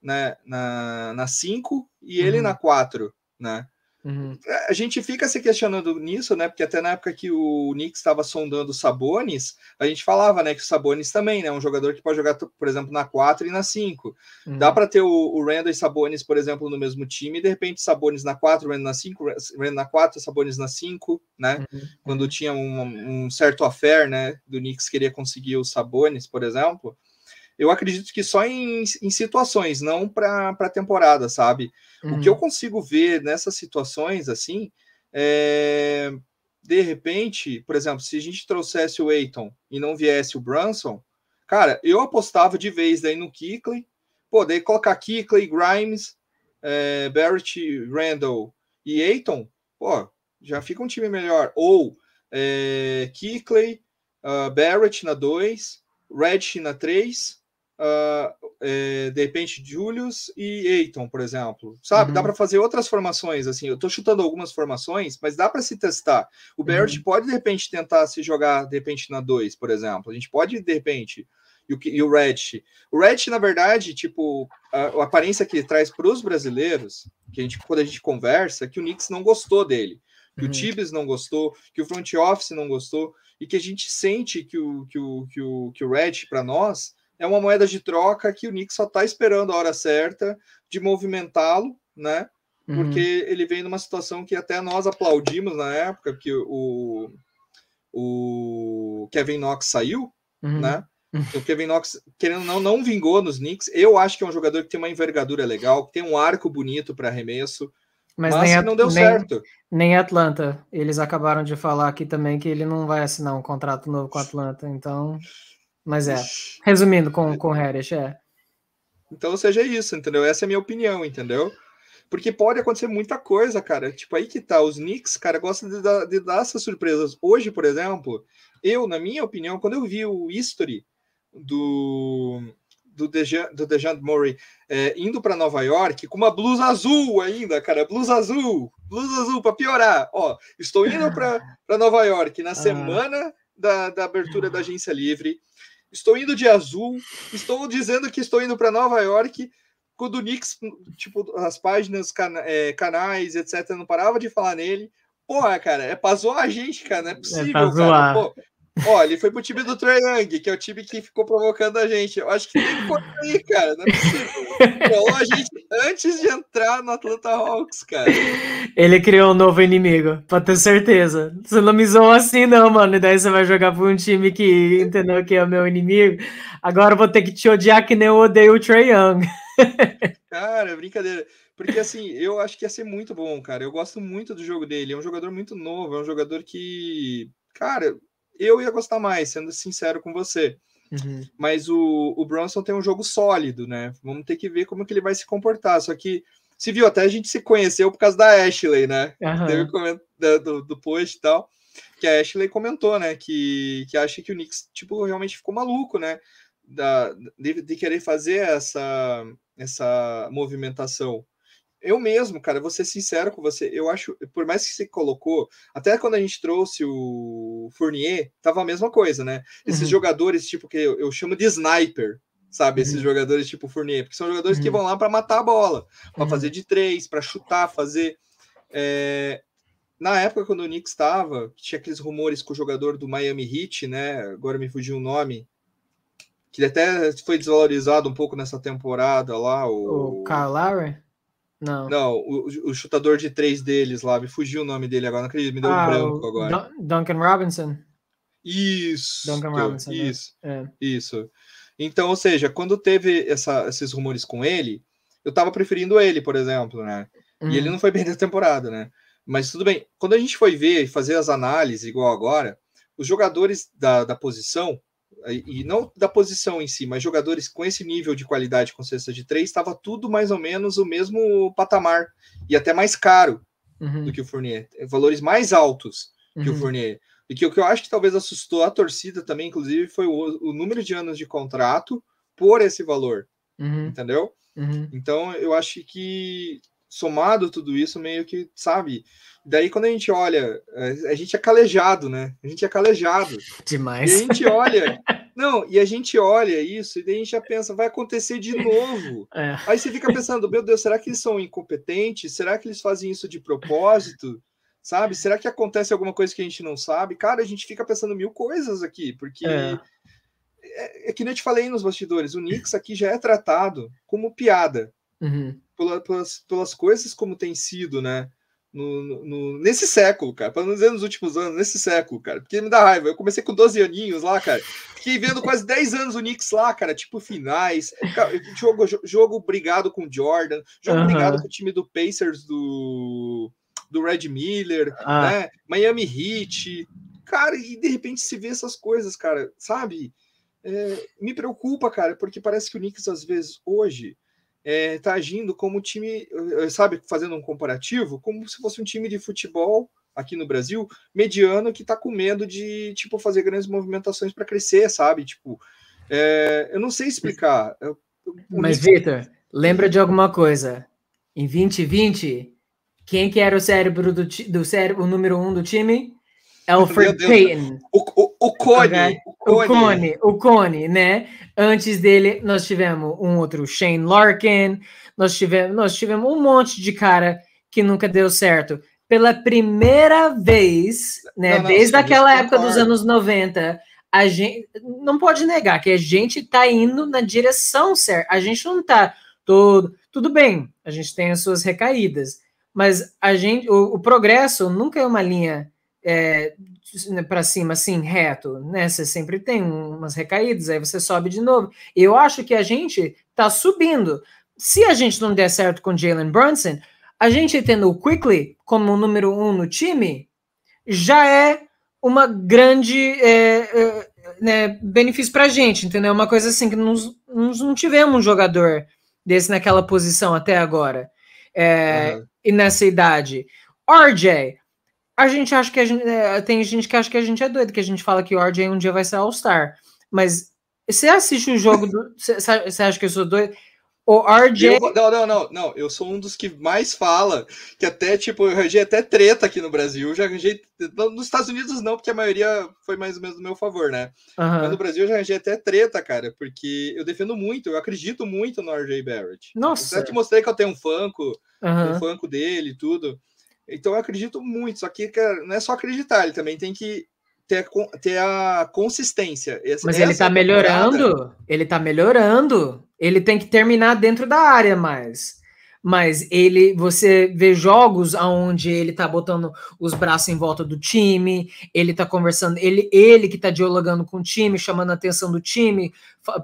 né, na 5 e uhum. ele na 4, né? Uhum. É, a gente fica se questionando nisso, né? Porque até na época que o Knicks estava sondando Sabonis, a gente falava, né, que o Sabonis também, né, um jogador que pode jogar, por exemplo, na 4 e na 5. Uhum. Dá para ter o, o Randall e Sabonis, por exemplo, no mesmo time, e de repente Sabonis na 4, Randall na 5, Randall na 4, Sabonis na 5, né? Uhum. Quando uhum. tinha um, um, certo affair, né, do Knicks queria conseguir o Sabonis, por exemplo eu acredito que só em, em situações, não para a temporada, sabe? Uhum. O que eu uhum. consigo ver nessas situações, assim, é, de repente, por exemplo, se a gente trouxesse o Eiton e não viesse o Brunson, cara, eu apostava de vez daí no Kikley. pô, daí colocar Kikley, Grimes, é, Barrett, Randall e Eiton, pô, já fica um time melhor. Ou é, uh, Barrett na 2, Red na 3, uh, é, de repente Julius e Eiton, por exemplo. Sabe? Uhum. Dá para fazer outras formações, assim. Eu estou chutando algumas formações, mas dá para se testar. O Barrett uhum. pode, de repente, tentar se jogar, de repente, na 2, por exemplo. A gente pode, de repente, e o, e o Red. O Red, na verdade, tipo, a, a aparência que ele traz para os brasileiros, que a gente, quando a gente conversa, é que o Knicks não gostou dele, que uhum. o Tibbs não gostou, que o front office não gostou, e que a gente sente que o, que o, que o, que o Red, para nós, é uma moeda de troca que o Knicks só está esperando a hora certa de movimentá-lo, né? Uhum. Porque ele vem numa situação que até nós aplaudimos na época que o, o Kevin Knox saiu, uhum. né? Uhum. O Kevin Knox, querendo não, não vingou nos Knicks. Eu acho que é um jogador que tem uma envergadura legal, que tem um arco bonito para arremesso. Mas, mas nem, não deu nem, certo. Nem Atlanta. Eles acabaram de falar aqui também que ele não vai assinar um contrato novo com Atlanta, então. Mas é. Ixi. Resumindo com, com o Harris, é. Então seja é isso, entendeu? Essa é a minha opinião, entendeu? Porque pode acontecer muita coisa, cara. Tipo, aí que tá. Os Knicks, cara, gostam de dar, de dar essas surpresas. Hoje, por exemplo, eu, na minha opinião, quando eu vi o history do do Dejan, do Dejan Murray é, indo para Nova York com uma blusa azul ainda, cara, blusa azul, blusa azul para piorar. Ó, estou indo para Nova York na ah. semana da, da abertura da agência livre estou indo de azul, estou dizendo que estou indo para Nova York. Quando o Knicks, tipo, as páginas, é, canais, etc., não parava de falar nele. Porra, cara, é pra zoar a gente, cara, não é, é possível, é cara. Pô, Ó, ele foi pro time do Young, que é o time que ficou provocando a gente. Eu acho que tem que cortar aí, cara. Não é possível. Falou a gente antes de entrar no Atlanta Hawks, cara. Ele criou um novo inimigo, pra ter certeza. Você não me zoou assim, não, mano. E daí você vai jogar por um time que entendeu que é o meu inimigo. Agora eu vou ter que te odiar que nem eu odeio o Trae Young. Cara, brincadeira. Porque assim, eu acho que ia ser muito bom, cara. Eu gosto muito do jogo dele. É um jogador muito novo, é um jogador que. Cara, eu ia gostar mais, sendo sincero com você. Uhum. Mas o, o Bronson tem um jogo sólido, né? Vamos ter que ver como que ele vai se comportar. Só que se viu, até a gente se conheceu por causa da Ashley, né? Uhum. Teve do, do post e tal. Que a Ashley comentou, né? Que, que acha que o Knicks, tipo, realmente ficou maluco, né? Da, de, de querer fazer essa, essa movimentação eu mesmo, cara, vou ser sincero com você. Eu acho, por mais que você colocou, até quando a gente trouxe o Fournier, tava a mesma coisa, né? Esses uhum. jogadores, tipo, que eu, eu, chamo de sniper, sabe? Uhum. Esses jogadores tipo Fournier, porque são jogadores uhum. que vão lá para matar a bola, para uhum. fazer de três, para chutar, fazer. É... Na época, quando o Knicks estava, tinha aqueles rumores com o jogador do Miami Heat, né? Agora me fugiu o nome, que até foi desvalorizado um pouco nessa temporada lá. O, o Kyle Lowry? Não. Não, o, o, chutador de três deles lá, me fugiu o nome dele agora, não acredito, me deu ah, um branco agora. Dun Duncan Robinson. Isso. Duncan Robinson. Né? Isso. Né? É. Isso. Então, ou seja, quando teve essa, esses rumores com ele, eu tava preferindo ele, por exemplo, né? E ele hum. não foi bem na temporada, né? Mas tudo bem. Quando a gente foi ver e fazer as análises, igual agora, os jogadores da, da posição e não da posição em si, mas jogadores com esse nível de qualidade com cesta de três, estava tudo mais ou menos o mesmo patamar e até mais caro uhum. do que o Fournier, é, valores mais altos uhum. que o uhum. Fournier. E que o que eu acho que talvez assustou a torcida também, inclusive, foi o, o número de anos de contrato por esse valor, uhum. entendeu? Uhum. Então eu acho que somado tudo isso, meio que, sabe? Daí quando a gente olha, a gente é calejado, né? A gente é calejado. Demais. E a gente olha. Não, e a gente olha isso e daí a gente já pensa, vai acontecer de novo. É. Aí você fica pensando, meu Deus, será que eles são incompetentes? Será que eles fazem isso de propósito? Sabe? Será que acontece alguma coisa que a gente não sabe? Cara, a gente fica pensando mil coisas aqui, porque é, é, é que nem eu te falei nos bastidores, o Nix aqui já é tratado como piada uhum. pela, pelas, pelas coisas como tem sido, né? No, no, nesse século, cara, para não dizer nos últimos anos, nesse século, cara, porque me dá raiva. Eu comecei com 12 aninhos lá, cara, fiquei vendo quase 10 anos o Knicks lá, cara, tipo finais, cara, jogo, jogo brigado com Jordan, jogo uhum. brigado com o time do Pacers do, do Red Miller, ah. né? Miami Heat, cara, e de repente se vê essas coisas, cara, sabe? É, me preocupa, cara, porque parece que o Knicks às vezes hoje está é, tá agindo como time, eh, sabe, fazendo um comparativo, como se fosse um time de futebol aqui no Brasil, mediano, que está com medo de, tipo, fazer grandes movimentações para crescer, sabe? Tipo, é, eu não sei explicar. Eu, Mas, Victor Vitor, lembra de alguma coisa. Em 2020, quem que era o cérebro do, do cérebro, o número um do time? Alfred Payton. O, o, o Cone. O Cone, o Cone, né? Antes dele, nós tivemos um outro Shane Larkin, nós tivemos, nós tivemos um monte de cara que nunca deu certo. Pela primeira vez, né? Não, não, desde aquela época dos anos 90, a gente não pode negar que a gente está indo na direção certa. A gente não está todo. Tudo bem, a gente tem as suas recaídas, mas a gente, o, o progresso nunca é uma linha é, para cima, assim, reto, né? Você sempre tem umas recaídas, aí você sobe de novo. Eu acho que a gente tá subindo. Se a gente não der certo com Jalen Brunson, a gente tendo o Quickly como o número um no time, já é uma grande é, é, né, benefício para a gente, entendeu? É uma coisa assim que nós, nós não tivemos um jogador desse naquela posição até agora é, uhum. e nessa idade. RJ, a gente acha que a gente, é, tem gente que acha que a gente é doido, que a gente fala que o RJ um dia vai ser All-Star. Mas você assiste o jogo do. Você acha que eu sou doido? O RJ. Eu, não, não, não, não. Eu sou um dos que mais fala. Que até, tipo, eu arranjei até treta aqui no Brasil. já arranjei. Nos Estados Unidos não, porque a maioria foi mais ou menos do meu favor, né? Uhum. Mas no Brasil eu já arranjei até treta, cara. Porque eu defendo muito, eu acredito muito no RJ Barrett. Nossa. Eu até te mostrei que eu tenho um funko, uhum. um fanco dele e tudo. Então eu acredito muito, só que não é só acreditar, ele também tem que ter, ter a consistência. Essa, Mas ele tá é melhorando, ele tá melhorando. Ele tem que terminar dentro da área mais. Mas ele, você vê jogos aonde ele tá botando os braços em volta do time, ele tá conversando, ele ele que tá dialogando com o time, chamando a atenção do time,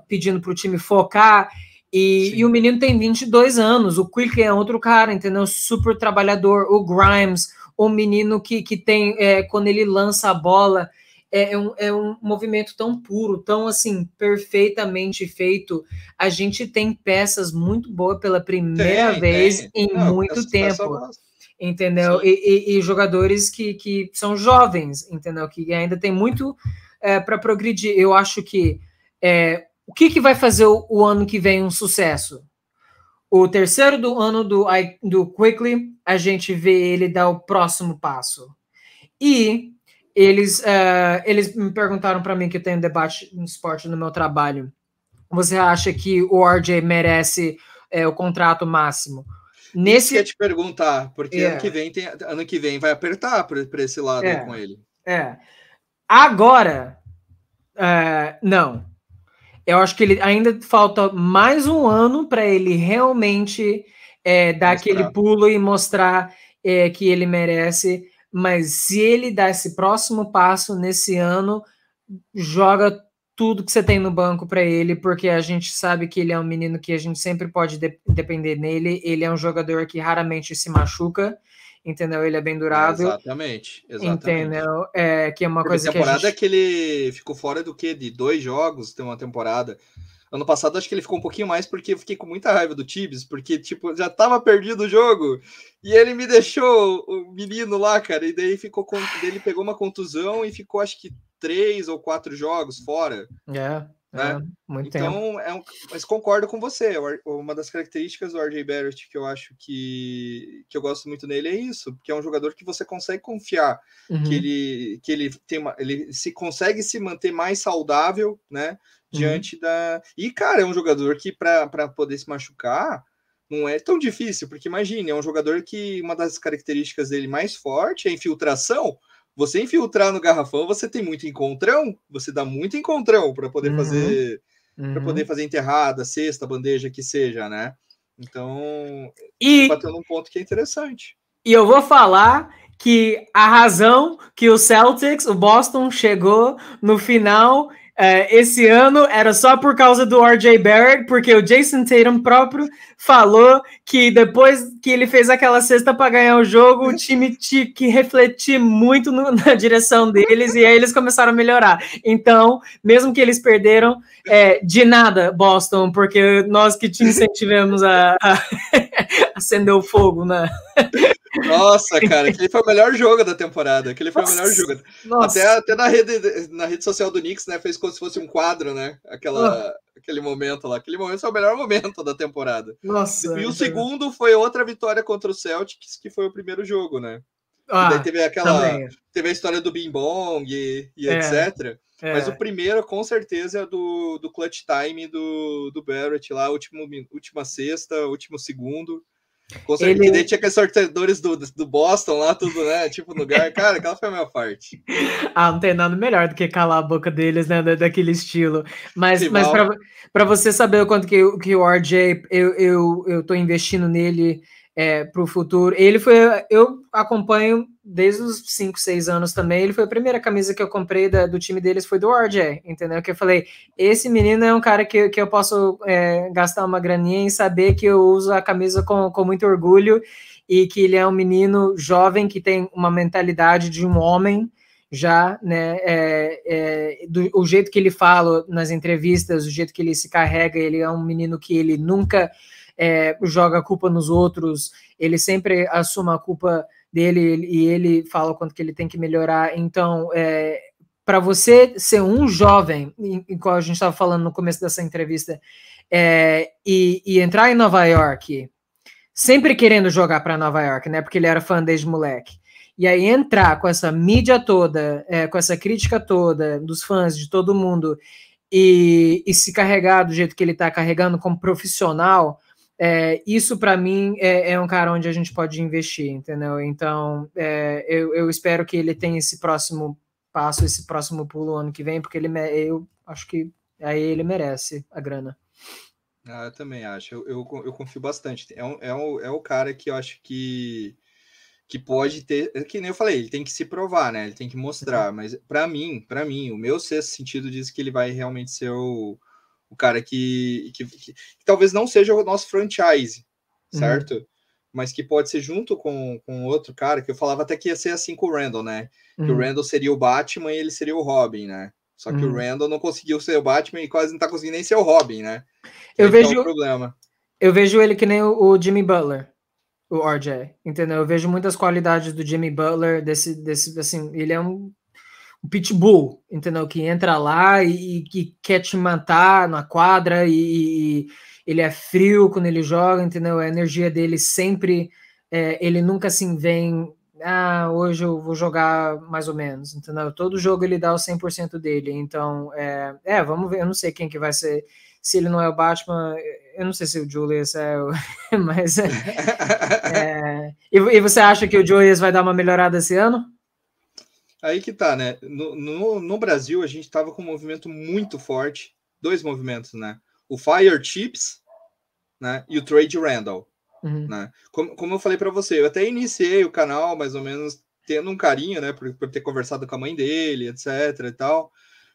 pedindo pro time focar, e, e, o menino tem 22 anos. O Quick é outro cara, entendeu? Super trabalhador. O Grimes, o menino que, que tem, é, quando ele lança a bola, é, é um, é um movimento tão puro, tão assim, perfeitamente feito. A gente tem peças muito boas pela primeira tem, vez tem. em Não, muito tempo. Entendeu? E, e, e, jogadores que, que são jovens, entendeu? Que ainda tem muito é, para progredir. Eu acho que é, o que, que vai fazer o, o ano que vem um sucesso? O terceiro do ano do, do Quickly, a gente vê ele dar o próximo passo. E eles, uh, eles me perguntaram para mim, que eu tenho um debate no esporte no meu trabalho, você acha que o RJ merece é, o contrato máximo? Nesse... que te perguntar, porque é. ano, que vem tem, ano que vem vai apertar para esse lado é. com ele. É. Agora, uh, não. Eu acho que ele ainda falta mais um ano para ele realmente é, dar mostrar. aquele pulo e mostrar é, que ele merece. Mas se ele dar esse próximo passo nesse ano, joga tudo que você tem no banco para ele, porque a gente sabe que ele é um menino que a gente sempre pode de depender nele. Ele é um jogador que raramente se machuca entendeu? Ele é bem é, durável. É, exatamente, exatamente. Entendeu? É, que é uma Porque coisa que a temporada gente... que ele ficou fora do quê? De dois jogos, tem uma temporada. Ano passado acho que ele ficou um pouquinho mais porque eu fiquei com muita raiva do Tibes, porque tipo, já tava perdido o jogo e ele me deixou o menino lá, cara, e daí ficou ele pegou uma contusão e ficou acho que três ou quatro jogos fora. É. Né? É, então, é um, mas concordo com você. Uma das características do RJ Barrett que eu acho que, que eu gosto muito nele é isso, porque é um jogador que você consegue confiar, uhum. que ele que ele tem uma, ele se consegue se manter mais saudável, né? Uhum. Diante uhum. da. E, cara, é um jogador que para poder se machucar não é tão difícil, porque imagine, é um jogador que uma das características dele mais forte é a infiltração você infiltrar no garrafão, você tem muito encontrão, você dá muito encontrão para poder uhum. fazer uhum. para poder fazer enterrada, cesta, bandeja, que seja, né? Então, e... bateu num ponto que é interessante. E eu vou falar que a razão que o Celtics, o Boston chegou no final é, esse ano era só por causa do RJ Barrett, porque o Jason Tatum próprio falou que depois que ele fez aquela cesta para ganhar o jogo, o time tinha que refletir muito no, na direção deles e aí eles começaram a melhorar. Então, mesmo que eles perderam, é, de nada, Boston, porque nós que te incentivamos a, a acender o fogo na. Né? Nossa, cara, aquele foi o melhor jogo da temporada. Aquele foi nossa, o melhor jogo. Nossa. Até, até na, rede, na rede social do Knicks, né? Fez como se fosse um quadro, né? Aquela, ah. Aquele momento lá. Aquele momento foi o melhor momento da temporada. Nossa. E o segundo foi outra vitória contra o Celtics, que foi o primeiro jogo, né? Ah, e daí ah, teve aquela. Também. É. Teve a história do Bing Bong e, e é. etc. É. Mas o primeiro, com certeza, é do, do clutch time do, do Barrett lá, último, última sexta, último segundo. Com certeza. Ele... tinha aqueles torcedores do, do Boston lá, tudo, né? Tipo, lugar. Cara, aquela foi a minha parte. ah, não tem nada melhor do que calar a boca deles, né? Daquele estilo. Mas, mas para você saber o quanto que, que o RJ, eu, eu, eu tô investindo nele é, para o futuro. Ele foi, eu acompanho desde os 5, 6 anos também. Ele foi a primeira camisa que eu comprei da, do time deles, foi do RJ, é, entendeu? Que eu falei: esse menino é um cara que, que eu posso é, gastar uma graninha em saber que eu uso a camisa com, com muito orgulho e que ele é um menino jovem que tem uma mentalidade de um homem já, né? É, é, do, o jeito que ele fala nas entrevistas, o jeito que ele se carrega, ele é um menino que ele nunca é, joga a culpa nos outros, ele sempre assume a culpa dele e ele fala o quanto que ele tem que melhorar. Então, é, para você ser um jovem, igual a gente estava falando no começo dessa entrevista, é, e, e, entrar em Nova York, sempre querendo jogar para Nova York, né? Porque ele era fã desde moleque. E aí entrar com essa mídia toda, é, com essa crítica toda dos fãs, de todo mundo, e, e se carregar do jeito que ele está carregando como profissional, é, isso para mim é, é, um cara onde a gente pode investir, entendeu? Então é, eu, eu, espero que ele tenha esse próximo passo, esse próximo pulo ano que vem, porque ele eu acho que aí ele merece a grana. Ah, eu também acho, eu, eu, eu confio bastante. É, um, é, um, é o cara que eu acho que que pode ter, é que nem eu falei, ele tem que se provar, né? Ele tem que mostrar, uhum. mas para mim, para mim, o meu sexto sentido diz que ele vai realmente ser o, o cara que, que, que, que talvez não seja o nosso franchise, uhum. certo? Uhum. Mas que pode ser junto com, com outro cara, que eu falava até que ia ser assim com o Randall, né? Uhum. Que o uhum. Randall seria o Batman e ele seria o Robin, né? Só que uhum. o Randall não conseguiu ser o Batman e quase não tá conseguindo nem ser o Robin, né? Eu então, vejo. É um problema. Eu vejo ele que nem o, o Jimmy Butler, o RJ, entendeu? Eu vejo muitas qualidades do Jimmy Butler, desse, desse, assim, ele é um o pitbull, entendeu? Que entra lá e, que quer te matar na quadra e, ele é frio quando ele joga, entendeu? A energia dele sempre, é, ele nunca se assim, vem, ah, hoje eu vou jogar mais ou menos, entendeu? Todo jogo ele dá o 100% dele, então, é, é, vamos ver, eu não sei quem que vai ser, se ele não é o Batman, eu não sei se o Julius é, o, mas... É, é, e, e você acha que o Julius vai dar uma melhorada esse ano? aí que tá, né? No, no, no Brasil, a gente tava com um movimento muito forte, dois movimentos, né? O Fire Chips né? e o Trade Randall. Uhum. Né? Como, como eu falei para você, eu até iniciei o canal mais ou menos tendo um carinho, né, por, por ter conversado com a mãe dele, etc e tal.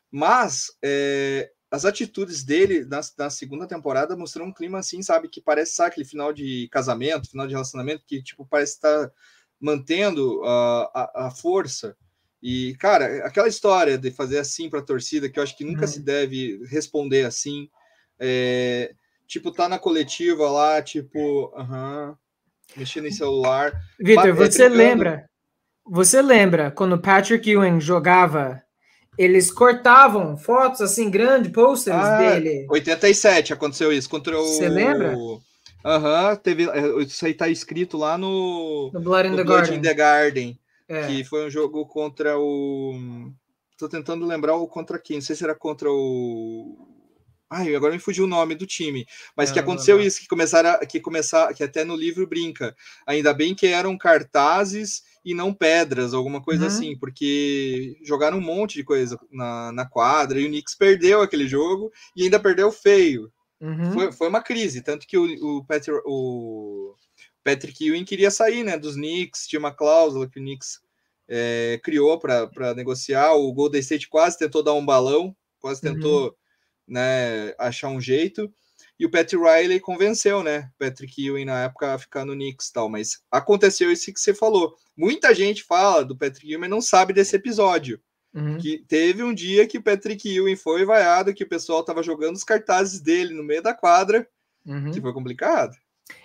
Mas é, as atitudes dele na, na, segunda temporada mostrou um clima assim, sabe, que parece sabe, aquele final de casamento, final de relacionamento, que tipo parece estar tá mantendo uh, a, a força e, cara, aquela história de fazer assim para a torcida, que eu acho que nunca hum. se deve responder assim. É, tipo, tá na coletiva lá, tipo, uh -huh, mexendo em celular. Vitor, é, você lembra? Você lembra quando o Patrick Ewing jogava? Eles cortavam fotos assim, grande, posters ah, dele. 87 aconteceu isso contra o. Você lembra? Aham, uhum, teve. É, isso aí tá escrito lá no. No Blood in, no the, Blood in the Garden. É. Que foi um jogo contra o. Tô tentando lembrar o contra quem. Não sei se era contra o. Ai, agora me fugiu o nome do time. Mas é, que aconteceu não, não. isso, que começaram, que começar, que até no livro brinca. Ainda bem que eram cartazes e não pedras, alguma coisa uhum. assim, porque jogaram um monte de coisa na, na quadra e o Knicks perdeu aquele jogo e ainda perdeu feio. Uhum. Foi, foi uma crise, tanto que o, o, o Patrick Ewing queria sair né, dos Knicks, tinha uma cláusula que o Knicks é, criou para negociar. O Golden State quase tentou dar um balão, quase uhum. tentou uhum. né, achar um jeito. E o Pat Riley convenceu, né? Patrick Ewing na época a ficar no Knicks e tal. Mas aconteceu isso que você falou. Muita gente fala do Patrick Ewing, mas não sabe desse episódio. Uhum. Que teve um dia que o Patrick Ewing foi vaiado, que o pessoal estava jogando os cartazes dele no meio da quadra, uhum. que foi complicado.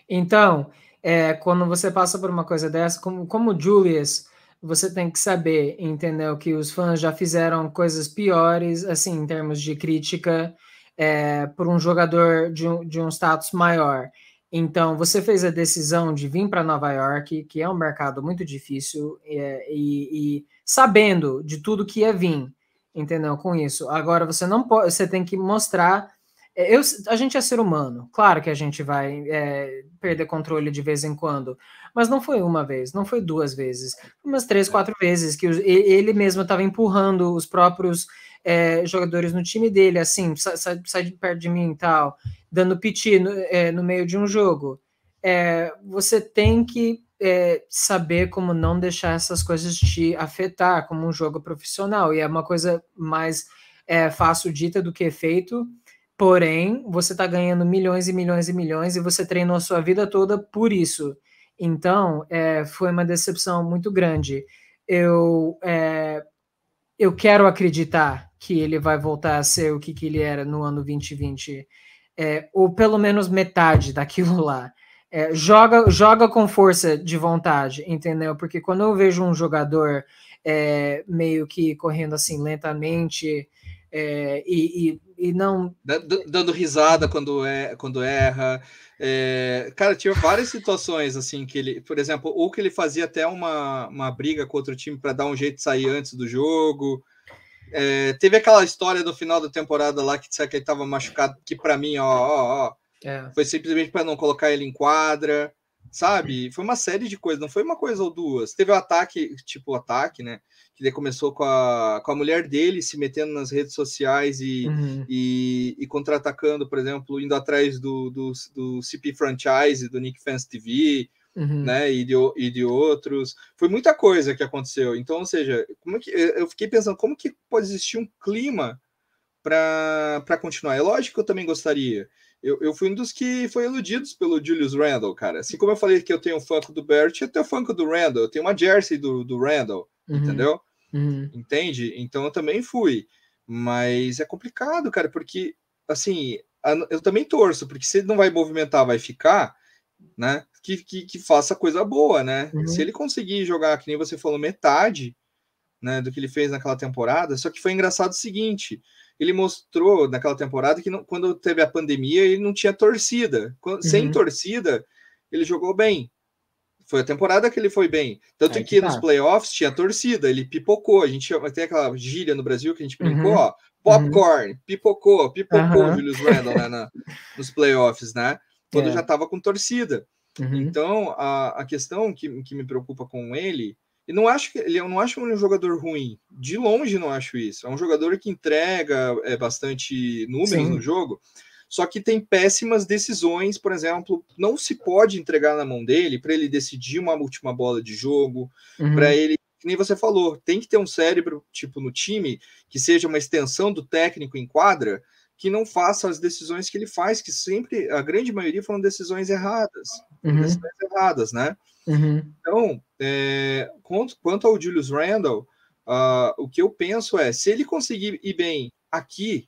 Então, é, quando você passa por uma coisa dessa, como, como Julius, você tem que saber, entendeu? Que os fãs já fizeram coisas piores, assim, em termos de crítica, é, por um jogador de um, de um status maior. Então, você fez a decisão de vir para Nova York, que é um mercado muito difícil, e, e, e, sabendo de tudo que é vir, entendeu? Com isso. Agora, você não pode, você tem que mostrar eu, a gente é ser humano, claro que a gente vai é, perder controle de vez em quando, mas não foi uma vez, não foi duas vezes, umas três, é. quatro vezes que ele mesmo estava empurrando os próprios é, jogadores no time dele, assim, sai, sai, de perto de mim e tal, dando piti no, é, no meio de um jogo. É, você tem que é, saber como não deixar essas coisas te afetar como um jogo profissional, e é uma coisa mais fácil dita do que feito Porém, você está ganhando milhões e milhões e milhões e você treinou a sua vida toda por isso. Então, é, foi uma decepção muito grande. Eu, é, eu quero acreditar que ele vai voltar a ser o que, que ele era no ano 2020, é, ou pelo menos metade daquilo lá. É, joga, joga com força de vontade, entendeu? Porque quando eu vejo um jogador é, meio que correndo assim lentamente é, e, e e não. Dando risada quando, é, quando erra. É, cara, tinha várias situações assim que ele, por exemplo, ou que ele fazia até uma, uma briga com outro time para dar um jeito de sair antes do jogo. É, teve aquela história do final da temporada lá que disse que ele estava machucado, que para mim, ó, ó, ó é. foi simplesmente para não colocar ele em quadra sabe? Foi uma série de coisas, não foi uma coisa ou duas. Teve o um ataque, tipo o ataque, né? Que ele começou com a, com a mulher dele se metendo nas redes sociais e, uhum. e, e contra-atacando, por exemplo, indo atrás do, do, do CP Franchise, do Nick Fans TV, uhum. né? E de, e de outros. Foi muita coisa que aconteceu. Então, ou seja, como é que, eu fiquei pensando, como que pode existir um clima para continuar? É lógico que eu também gostaria eu, eu fui um dos que foi eludidos pelo Julius Randle, cara. Assim como eu falei que eu tenho o funk do Bert, eu tenho o funk do Randle, eu tenho uma jersey do, do Randle, uhum. entendeu? Uhum. Entende? Então eu também fui. Mas é complicado, cara, porque, assim, eu também torço, porque se ele não vai movimentar, vai ficar, né? Que, que, que faça coisa boa, né? Uhum. Se ele conseguir jogar, que nem você falou, metade né, do que ele fez naquela temporada, só que foi engraçado o seguinte: ele mostrou naquela temporada que não, quando teve a pandemia ele não tinha torcida. Quando, uhum. Sem torcida, ele jogou bem. Foi a temporada que ele foi bem. Tanto é que, que tá. nos playoffs tinha torcida, ele pipocou. A gente tem aquela gíria no Brasil que a gente brincou, uhum. ó, popcorn, uhum. pipocou, pipocou uhum. o Julius Randle né, na, nos playoffs, né? Quando é. já estava com torcida. Uhum. Então, a, a questão que, que me preocupa com ele e não acho que ele não acho um jogador ruim. De longe não acho isso. É um jogador que entrega é, bastante números no jogo. Só que tem péssimas decisões, por exemplo, não se pode entregar na mão dele para ele decidir uma última bola de jogo, uhum. para ele nem você falou, tem que ter um cérebro, tipo, no time, que seja uma extensão do técnico em quadra, que não faça as decisões que ele faz, que sempre, a grande maioria foram decisões erradas. Uhum. Decisões erradas, né? Uhum. Então, é, quanto, quanto ao Julius Randle, uh, o que eu penso é, se ele conseguir ir bem aqui,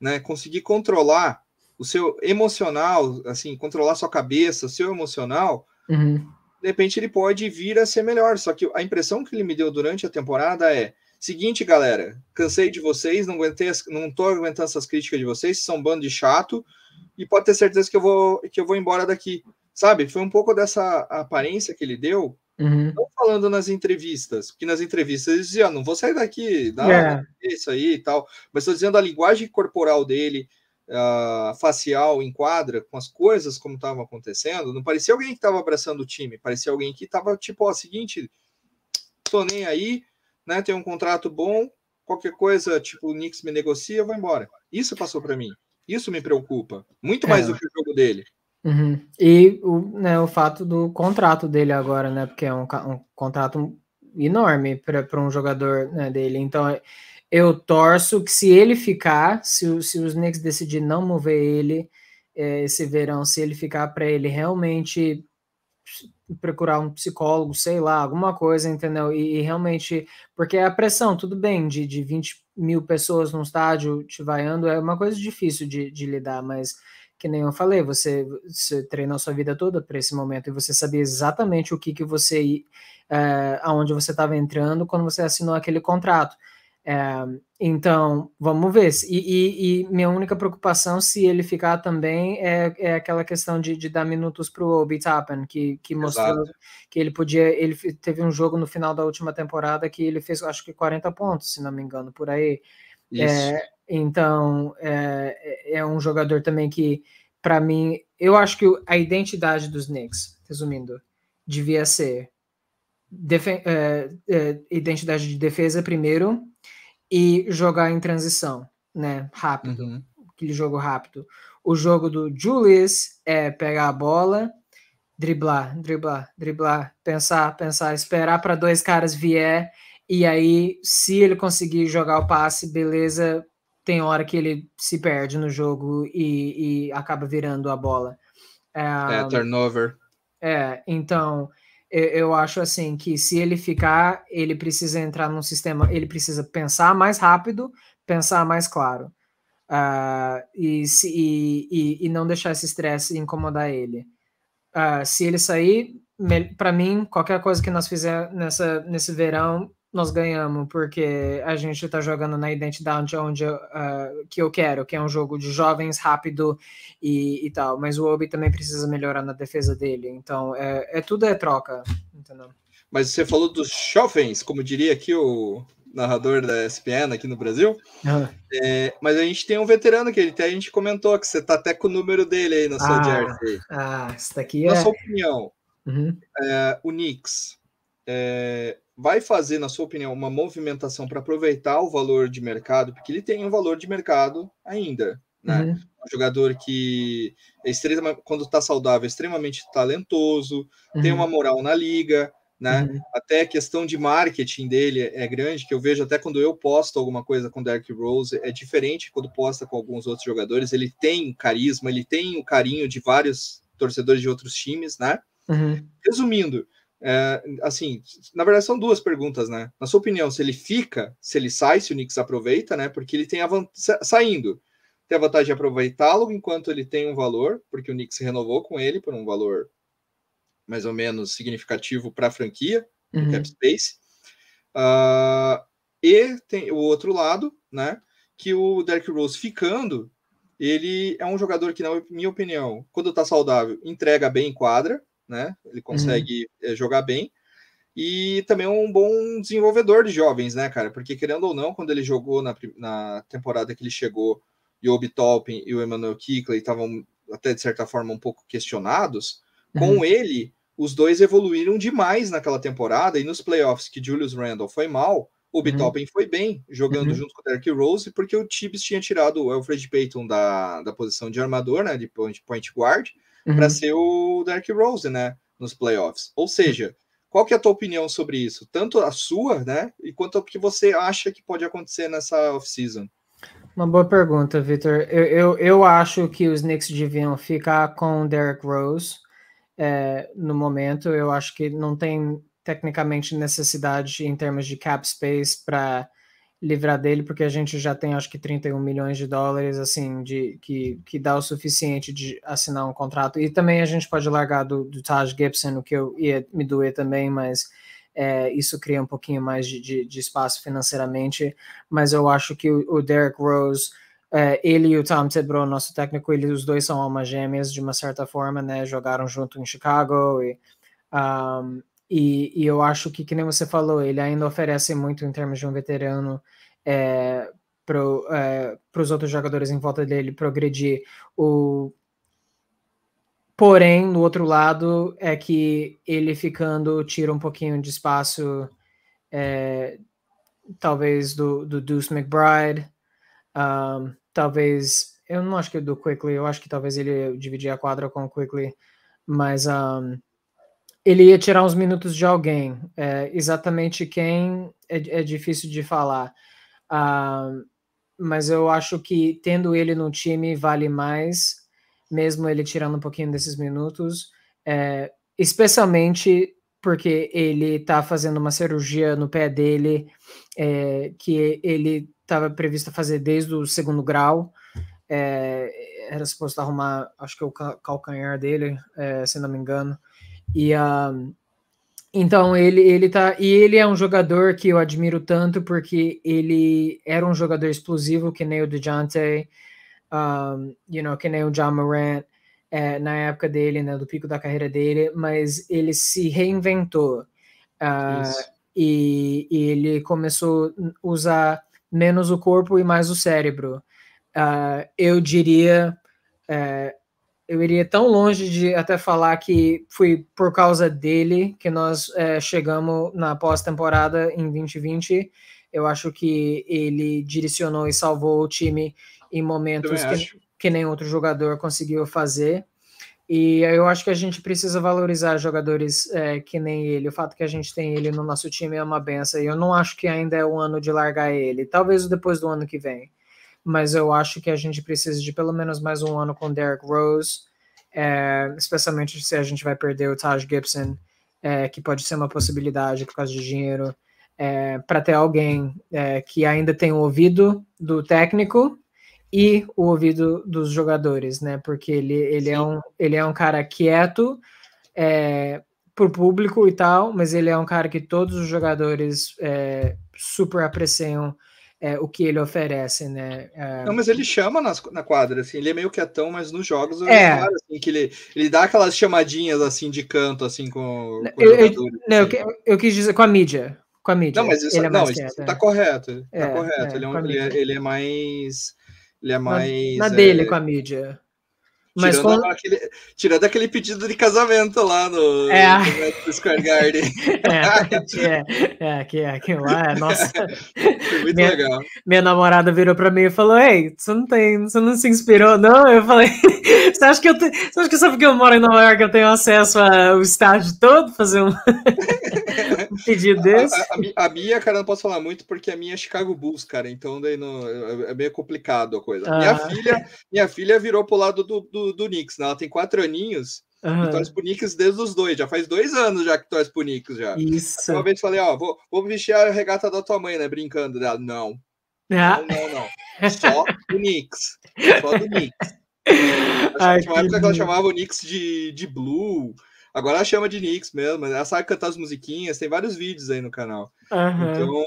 né, conseguir controlar o seu emocional, assim, controlar sua cabeça, seu emocional, uhum. de repente ele pode vir a ser melhor. Só que a impressão que ele me deu durante a temporada é, seguinte, galera, cansei de vocês, não aguentei, as, não tô aguentando essas críticas de vocês, são um bando de chato, e pode ter certeza que eu vou, que eu vou embora daqui. Sabe? Foi um pouco dessa aparência que ele deu, uhum. não falando nas entrevistas, porque nas entrevistas ele dizia, ah, não vou sair daqui, dá isso é. aí e tal, mas estou dizendo a linguagem corporal dele, uh, facial enquadra com as coisas como estavam acontecendo, não parecia alguém que estava abraçando o time, parecia alguém que estava tipo, ó, seguinte, tô nem aí, né, tem um contrato bom, qualquer coisa, tipo, o Knicks me negocia, eu vou embora. Isso passou para mim. Isso me preocupa, muito mais é. do que o jogo dele. Uhum. E o, né, o fato do contrato dele agora, né? Porque é um, um contrato enorme para um jogador né, dele. Então eu torço que se ele ficar, se, se os Knicks decidirem não mover ele é, esse verão, se ele ficar para ele realmente procurar um psicólogo, sei lá, alguma coisa, entendeu? E, e realmente, porque a pressão, tudo bem, de, de 20 mil pessoas num estádio te vaiando é uma coisa difícil de, de lidar, mas que nem eu falei, você, você treinou sua vida toda para esse momento e você sabia exatamente o que, que você é, aonde você estava entrando quando você assinou aquele contrato. É, então, vamos ver. E, e, e, minha única preocupação, se ele ficar também, é, é aquela questão de, de dar minutos para o Obi Tappen, que, que mostrou Exato. que ele podia. Ele teve um jogo no final da última temporada que ele fez, acho que 40 pontos, se não me engano, por aí. Isso. É, então, é, é, é um jogador também que, para mim, eu acho que a identidade dos Knicks, resumindo, devia ser é, é, identidade de defesa primeiro e jogar em transição, né? Rápido, uhum. aquele jogo rápido. O jogo do Julius é pegar a bola, driblar, driblar, driblar, pensar, pensar, esperar para dois caras vier e aí, se ele conseguir jogar o passe, beleza, tem hora que ele se perde no jogo e, e acaba virando a bola. É, é turnover. É, então eu, eu, acho assim que se ele ficar, ele precisa entrar num sistema, ele precisa pensar mais rápido, pensar mais claro. Uh, e, se, e, e, não deixar esse estresse incomodar ele. Uh, se ele sair, para mim, qualquer coisa que nós fizermos nessa, nesse verão nós ganhamos porque a gente está jogando na identidade onde eu, uh, que eu quero, que é um jogo de jovens, rápido e, e, tal. Mas o Obi também precisa melhorar na defesa dele. Então, é, é tudo é troca, entendeu? Mas você falou dos jovens, como diria aqui o narrador da ESPN aqui no Brasil. Uhum. É, mas a gente tem um veterano que ele tem, a gente comentou que você tá até com o número dele aí na sua ah, jersey. Ah, daqui é. Na sua opinião, uhum. é, o Knicks. É, vai fazer, na sua opinião, uma movimentação para aproveitar o valor de mercado, porque ele tem um valor de mercado ainda. Né? Uhum. Um jogador que é extrema, quando está saudável, é extremamente talentoso, uhum. tem uma moral na liga, né? Uhum. Até a questão de marketing dele é grande, que eu vejo até quando eu posto alguma coisa com Derrick Rose, é diferente quando posta com alguns outros jogadores, ele tem carisma, ele tem o carinho de vários torcedores de outros times, né? Uhum. Resumindo, é, assim, na verdade são duas perguntas, né? Na sua opinião, se ele fica, se ele sai, se o Knicks aproveita, né? Porque ele tem a vantagem, saindo, tem a vantagem de aproveitá-lo enquanto ele tem um valor, porque o Knicks renovou com ele por um valor mais ou menos significativo para a franquia, uhum. cap space. Uh, e tem o outro lado, né? Que o Derrick Rose ficando, ele é um jogador que, na minha opinião, quando tá saudável, entrega bem em quadra, né? Ele uhum. consegue uhum. jogar bem. E também é um bom desenvolvedor de jovens, né, cara? Porque, querendo ou não, quando ele jogou na, na temporada que ele chegou, e o Obi Toppin e o Emmanuel Kickley estavam, até de certa forma, um pouco questionados, com uhum. ele, os dois evoluíram demais naquela temporada, e nos playoffs que Julius Randle foi mal, o Obi uhum. Toppin uhum. foi bem, jogando uhum. junto com o Derrick Rose, porque o Tibbs tinha tirado o Alfred Payton da, da posição de armador, né, de point, point guard, uhum. para ser o Derrick Rose, né, nos playoffs. Ou seja, qual que é a tua opinião sobre isso? Tanto a sua, né, e quanto o que você acha que pode acontecer nessa off-season. Uma boa pergunta, Victor. Eu, eu, eu, acho que os Knicks deviam ficar com o Derrick Rose é, no momento. Eu acho que não tem tecnicamente necessidade em termos de cap space para livrar dele, porque a gente já tem acho que 31 milhões de dólares, assim, de que, que dá o suficiente de assinar um contrato. E também a gente pode largar do, do Taj Gibson, o que eu ia me doer também, mas é, isso cria um pouquinho mais de, de, de, espaço financeiramente. Mas eu acho que o, o Derek Rose. É, ele e o Tom Tebrow, nosso técnico, eles os dois são almas gêmeas de uma certa forma, né? Jogaram junto em Chicago e um, e, e, eu acho que, que nem você falou, ele ainda oferece muito em termos de um veterano é, para é, os outros jogadores em volta dele progredir. O... Porém, do outro lado, é que ele ficando tira um pouquinho de espaço, é, talvez do, do Deuce McBride, um, talvez, eu não acho que do Quickly, eu acho que talvez ele dividir a quadra com o Quickly, mas um, ele ia tirar uns minutos de alguém. É, exatamente quem é, é, difícil de falar. Ah, mas eu acho que tendo ele no time vale mais, mesmo ele tirando um pouquinho desses minutos. É, especialmente porque ele está fazendo uma cirurgia no pé dele, é, que ele estava previsto fazer desde o segundo grau. É, era suposto arrumar, acho que o calcanhar dele, é, se não me engano. E a ah, então ele ele tá e ele é um jogador que eu admiro tanto porque ele era um jogador explosivo que nem o Dejounte, um, ah, you know, que nem o John Morant é, na época dele, né, do pico da carreira dele, mas ele se reinventou. Uh, e, e, ele começou a usar menos o corpo e mais o cérebro. Uh, eu diria, é, eu iria tão longe de até falar que foi por causa dele que nós é, chegamos na pós-temporada em 2020. Eu acho que ele direcionou e salvou o time em momentos que, que nem outro jogador conseguiu fazer. E eu acho que a gente precisa valorizar jogadores é, que nem ele. O fato que a gente tem ele no nosso time é uma benção. E eu não acho que ainda é o ano de largar ele. Talvez depois do ano que vem mas eu acho que a gente precisa de pelo menos mais um ano com Derrick Rose, é, especialmente se a gente vai perder o Taj Gibson, é, que pode ser uma possibilidade por causa de dinheiro, é, para ter alguém é, que ainda tem o ouvido do técnico e o ouvido dos jogadores, né? Porque ele, ele, é, um, ele é um cara quieto é, pro público e tal, mas ele é um cara que todos os jogadores é, super apreciam é, o que ele oferece, né? É... Não, mas ele chama nas, na quadra, assim, ele é meio quietão, mas nos jogos é. Paro, assim, que ele, ele dá aquelas chamadinhas assim de canto, assim, com, com eu, eu, não, assim. eu, eu quis dizer com a mídia. Com a mídia. Não, mas isso, ele é não, isso tá é. correto. Tá é, correto. É, ele, é, um, ele, ele é mais. Ele é mais. Na, na dele com a mídia. Mas tirando, quando... aquele, tirando aquele pedido de casamento lá no, é. no Square Garden. é, é, é, que, é, que lá, nossa. Foi muito minha, legal. Minha namorada virou pra mim e falou: Ei, você não tem, você não se inspirou, não? Eu falei, você acha que eu você acha que só porque eu moro em Nova York eu tenho acesso ao estágio todo? Fazer um, um pedido desse? A, a, a, minha, cara, não posso falar muito porque a minha é Chicago Bulls, cara, então daí não, é, é meio complicado a coisa. Ah. Minha filha, minha filha virou pro lado do, do do, do Knicks, né? Ela tem quatro aninhos. Uhum. E torce pro Knicks desde os dois, já faz dois anos já que torce pro Knicks já. Isso. Uma vez falei, ó, vou, vou vestir a regata da tua mãe, né? Brincando dela. Não. Ah. Não, não, não. Só do Knicks. Só do Knicks. Ela Ai, que... Época que ela chamava o Knicks de, de Blue. Agora ela chama de Nix mesmo, ela sabe cantar as musiquinhas, tem vários vídeos aí no canal. Uhum. Então,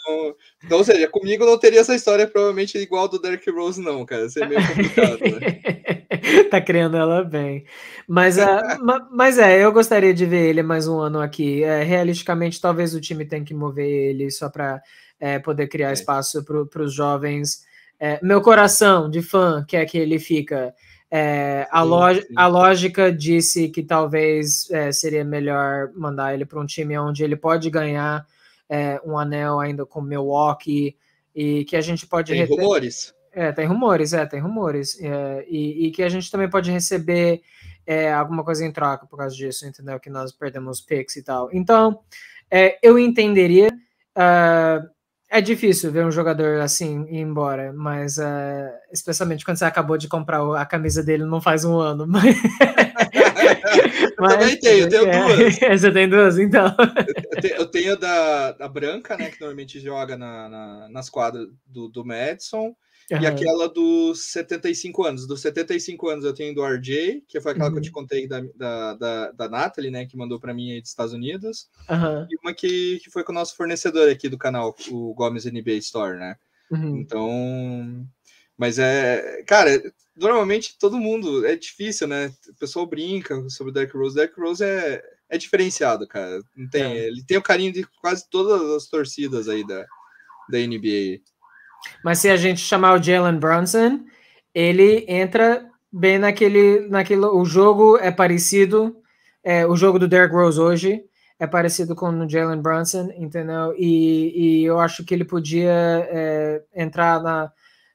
então, ou seja, comigo não teria essa história provavelmente igual do Derek Rose, não, cara. Seria meio complicado, né? tá criando ela bem. Mas, a, ah, ma, mas é, eu gostaria de ver ele mais um ano aqui. É, realisticamente, talvez o time tenha que mover ele só para é, poder criar é. espaço para os jovens. É, meu coração de fã quer que ele fica é, a, sim, sim. a, lógica disse que talvez é, seria melhor mandar ele para um time onde ele pode ganhar é, um anel ainda com Milwaukee e que a gente pode. Tem rumores? É, tem rumores, é, tem rumores. É, e, e, que a gente também pode receber é, alguma coisa em troca por causa disso, entendeu? Que nós perdemos picks e tal. Então, é, eu entenderia. Uh, é difícil ver um jogador assim ir embora, mas uh, especialmente quando você acabou de comprar a camisa dele não faz um ano. Mas... eu mas, também tenho, eu tenho é, duas. você tem duas, então. Eu, tenho da, da Branca, né? Que normalmente joga na, na nas quadras do, do Madison. Uhum. E aquela dos 75 anos. Dos 75 anos eu tenho do RJ, que foi aquela uhum. que eu te uhum. contei da, da, da, da Nathalie, né? Que mandou para mim aí dos Estados Unidos. Uhum. E uma que, que foi com o nosso fornecedor aqui do canal, o Gomes NBA Store, né? Uhum. Então. Mas é. Cara, normalmente todo mundo. É difícil, né? O pessoal brinca sobre o Derrick Rose. Derek Rose é, é diferenciado, cara. Não tem, é. Ele tem o carinho de quase todas as torcidas aí da, da NBA. Mas se a gente chamar o Jalen Brunson, ele entra bem naquele, naquele. O jogo é parecido. É, o jogo do Derrick Rose hoje é parecido com o Jalen Brunson, entendeu? E, e eu acho que ele podia é, entrar na,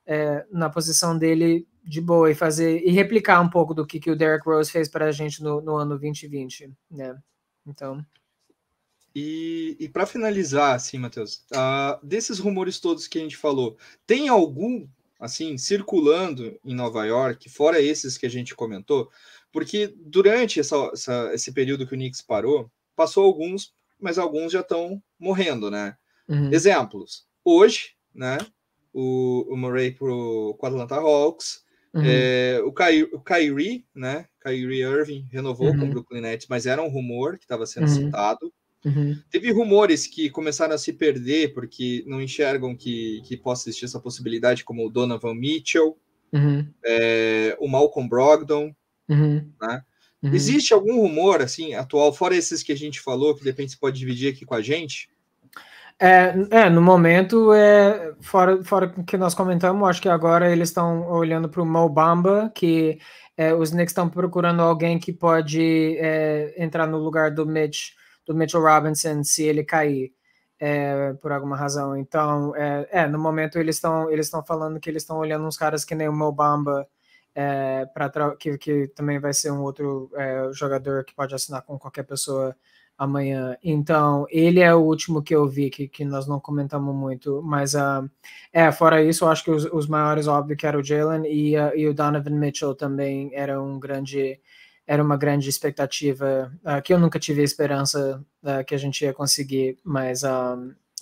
é, na posição dele de boa e fazer e replicar um pouco do que, que o Derrick Rose fez para a gente no, no ano 2020, né? Então. E, e para finalizar, assim, Matheus, uh, desses rumores todos que a gente falou, tem algum, assim, circulando em Nova York, fora esses que a gente comentou? Porque durante essa, essa, esse período que o Knicks parou, passou alguns, mas alguns já estão morrendo, né? Uhum. Exemplos. Hoje, né, o, o Murray pro o Atlanta Hawks, Uhum. É, o, o Kyrie, né? Kyrie Irving renovou uhum. com o uhum. Brooklyn Nets, mas era um rumor que estava sendo uhum. citado. Uhum. Teve rumores que começaram a se perder porque não enxergam que, que possa existir essa possibilidade, como o Donovan Mitchell, uhum. é, o Malcolm Brogdon. Uhum. Né? Uhum. Existe algum rumor assim atual, fora esses que a gente falou, que de repente você pode dividir aqui com a gente? É, é, no momento, é, fora, fora que nós comentamos, acho que agora eles estão olhando para o Mobamba, que é, os Knicks estão procurando alguém que pode é, entrar no lugar do Mitch do Mitchell Robinson se ele cair é, por alguma razão. Então, é, é no momento eles estão eles estão falando que eles estão olhando uns caras que nem o Mobamba, é, para que, que também vai ser um outro é, jogador que pode assinar com qualquer pessoa amanhã. Então, ele é o último que eu vi, que, que nós não comentamos muito, mas uh, é, fora isso, eu acho que os, os maiores, óbvio, que era o Jalen e, uh, e o Donovan Mitchell também era um grande era uma grande expectativa uh, que eu nunca tive esperança uh, que a gente ia conseguir, mas um,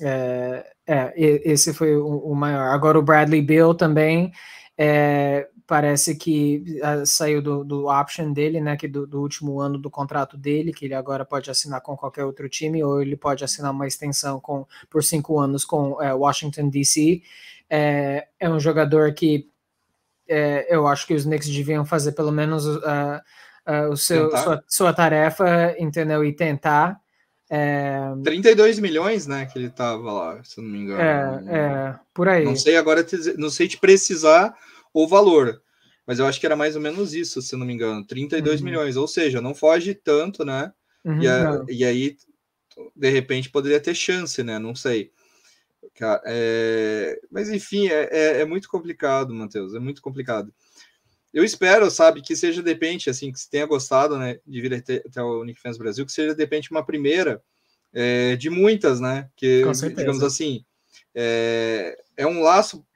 ah, é, é, esse foi o, o, maior. Agora o Bradley Bill também é, parece que saiu do, do, option dele, né, que do, do, último ano do contrato dele, que ele agora pode assinar com qualquer outro time ou ele pode assinar uma extensão com por cinco anos com é, Washington D.C. É, é um jogador que é, eu acho que os Knicks deviam fazer pelo menos uh, uh, o seu, sua, sua, tarefa, entendeu? E tentar. É... 32 milhões, né? Que ele tava lá, se não me engano. É, é por aí. Não sei agora, te, não sei te precisar o valor, mas eu acho que era mais ou menos isso, se não me engano. 32 uhum. milhões, ou seja, não foge tanto, né? Uhum, e, a, e, aí, de repente, poderia ter chance, né? Não sei. É, mas enfim, é, é, é muito complicado, Matheus, é muito complicado eu espero, sabe, que seja de repente, assim, que você tenha gostado, né, de vir até, até o Nick Fans Brasil, que seja de repente uma primeira é, de muitas, né, que, digamos assim, é, é um laço,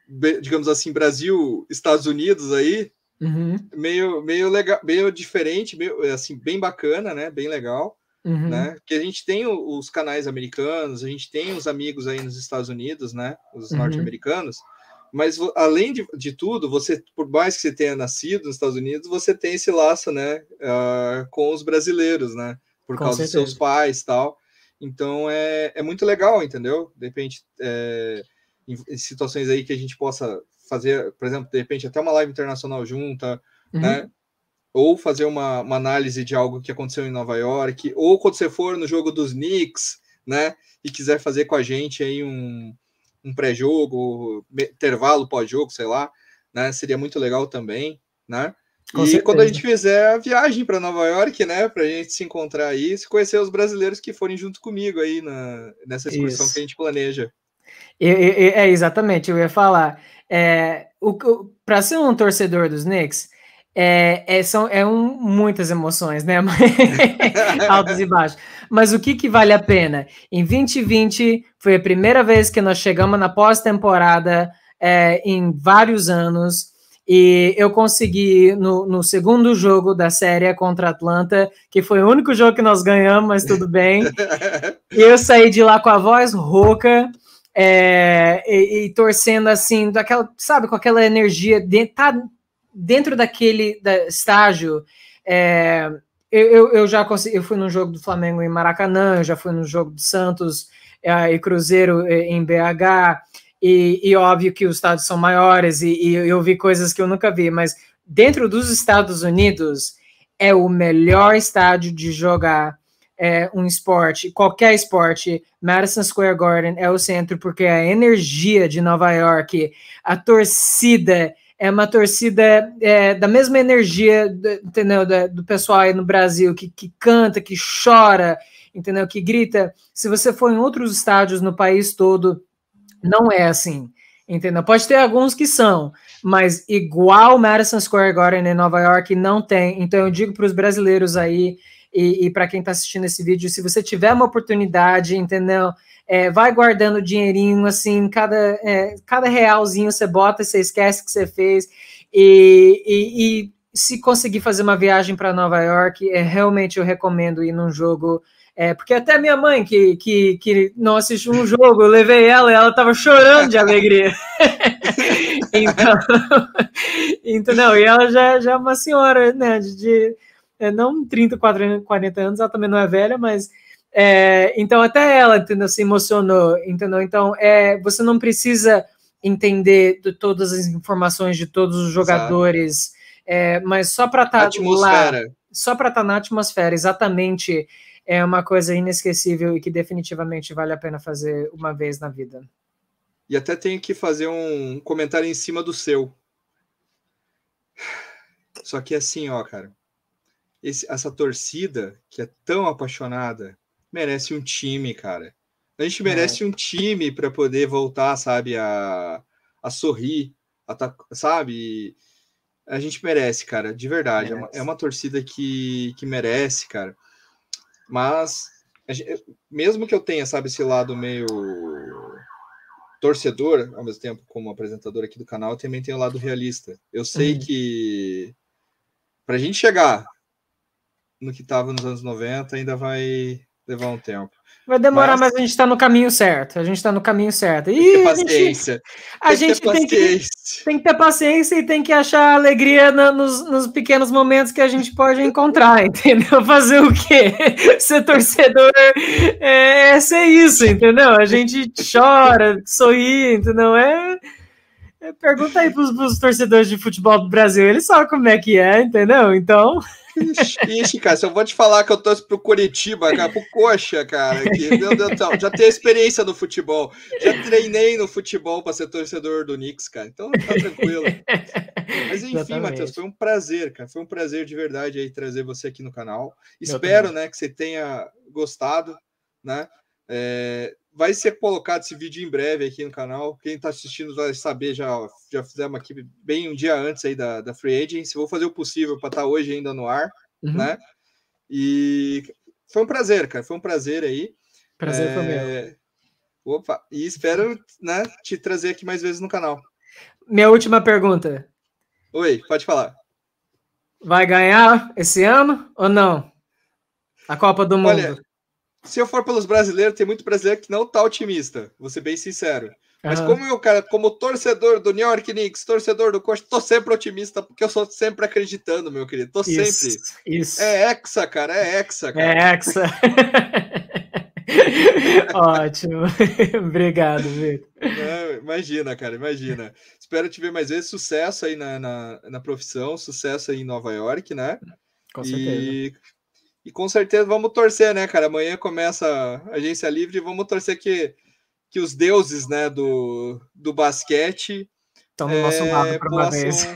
digamos assim, Brasil-Estados Unidos aí, uhum. meio, meio legal, meio diferente, meio, assim, bem bacana, né, bem legal, uhum. né, que a gente tem os canais americanos, a gente tem os amigos aí nos Estados Unidos, né, os uhum. norte-americanos, mas além de, de, tudo, você, por mais que você tenha nascido nos Estados Unidos, você tem esse laço, né, uh, com os brasileiros, né, por com causa certeza. dos seus pais, tal. Então é, é muito legal, entendeu? De repente, é, em, em, situações aí que a gente possa fazer, por exemplo, de repente até uma live internacional junta, uhum. né? Ou fazer uma, uma análise de algo que aconteceu em Nova York, ou quando você for no jogo dos Knicks, né? E quiser fazer com a gente aí um, um pré-jogo, intervalo pós-jogo, sei lá, né? Seria muito legal também, né? Com e certeza. quando a gente fizer a viagem para Nova York, né, para a gente se encontrar aí, se conhecer os brasileiros que forem junto comigo aí na, nessa excursão Isso. que a gente planeja. Eu, eu, eu, é exatamente, eu ia falar. É, para ser um torcedor dos Knicks, é, é, são é um, muitas emoções, né? Altos e baixos. Mas o que, que vale a pena? Em 2020 foi a primeira vez que nós chegamos na pós-temporada é, em vários anos. E eu consegui no, no, segundo jogo da série contra Atlanta, que foi o único jogo que nós ganhamos, mas tudo bem. eu saí de lá com a voz rouca. É, e, e, torcendo assim, daquela, sabe, com aquela energia, de, tá, dentro daquele da, estágio, é, eu, eu, já consegui, eu fui no jogo do Flamengo em Maracanã, eu já fui no jogo do Santos é, e Cruzeiro é, em BH, e, e, óbvio que os estados são maiores, e, e eu vi coisas que eu nunca vi, mas dentro dos Estados Unidos é o melhor estádio de jogar é, um esporte, qualquer esporte, Madison Square Garden é o centro, porque é a energia de Nova York, a torcida é uma torcida é, da mesma energia do, do pessoal aí no Brasil, que, que canta, que chora, entendeu, que grita. Se você for em outros estádios no país todo, não é assim. Entendeu? Pode ter alguns que são, mas igual Madison Square Garden em Nova York não tem. Então eu digo para os brasileiros aí e, e para quem está assistindo esse vídeo, se você tiver uma oportunidade, entendeu? É, vai guardando dinheirinho, assim, cada, é, cada realzinho você bota e você esquece que você fez. E, e, e se conseguir fazer uma viagem para Nova York, é, realmente eu recomendo ir num jogo. É, porque até minha mãe, que, que, que não assistiu um jogo, eu levei ela e ela estava chorando de alegria. então, então, não, e ela já, já é uma senhora, né, de, de é, não 30, 40 anos, ela também não é velha, mas é, então até ela, entendeu? Se emocionou, entendeu? Então é, você não precisa entender todas as informações de todos os jogadores, é, mas só para estar tá lá, só para estar tá na atmosfera, exatamente, é uma coisa inesquecível e que definitivamente vale a pena fazer uma vez na vida. E até tenho que fazer um comentário em cima do seu. Só que é assim, ó, cara, esse, essa torcida que é tão apaixonada merece um time, cara. A gente é. merece é. um time para poder voltar, sabe, a, a sorrir, a ta... Tá, sabe? A gente merece, cara, de verdade. É uma, é uma, torcida que, que merece, cara. Mas, gente, mesmo que eu tenha, sabe, esse lado meio torcedor, ao mesmo tempo como apresentador aqui do canal, eu também tenho o lado realista. Eu sei uhum. que para a gente chegar no que estava nos anos 90, ainda vai levar um tempo. Vai demorar, mas, mas a gente está no caminho certo. A gente está no caminho certo. E tem paciência. A gente, tem, que tem, que, tem que ter paciência e tem que achar alegria na, nos, nos, pequenos momentos que a gente pode encontrar, entendeu? Fazer o quê? Ser torcedor é, é ser isso, entendeu? A gente chora, sorri, entendeu? É, é pergunta aí para os torcedores de futebol do Brasil, eles sabem como é que é, entendeu? Então. Ixi, cara, se eu vou te falar que eu torço pro Curitiba, cara, pro Coxa, cara, que, meu Deus do céu, já tenho experiência no futebol, já treinei no futebol para ser torcedor do Knicks, cara, então tá tranquilo. Mas enfim, Exatamente. Matheus, foi um prazer, cara, foi um prazer de verdade aí trazer você aqui no canal. Espero, né, que você tenha gostado, né, é, Vai ser colocado esse vídeo em breve aqui no canal. Quem está assistindo vai saber, já, já fizemos aqui bem um dia antes aí da, da Free Agency. Vou fazer o possível para estar tá hoje ainda no ar, uhum. né? E foi um prazer, cara. Foi um prazer aí. Prazer é... foi Opa, e espero né, te trazer aqui mais vezes no canal. Minha última pergunta. Oi, pode falar. Vai ganhar esse ano ou não? A Copa do Mundo se eu for pelos brasileiros, tem muito brasileiro que não tá otimista, vou ser bem sincero. Mas uhum. como eu, cara, como torcedor do New York Knicks, torcedor do Coach, tô sempre otimista, porque eu sou sempre acreditando, meu querido. Tô isso, sempre. Isso. É hexa, cara, é hexa, cara. É hexa. Ótimo. Obrigado, Vitor. Imagina, cara, imagina. Espero te ver mais vezes. Sucesso aí na, na, na profissão, sucesso aí em Nova York, né? Com certeza. E e com certeza vamos torcer, né, cara? Amanhã começa a agência livre e vamos torcer que, que os deuses, né, do, do basquete. Estão no é, nosso lado para uma vez.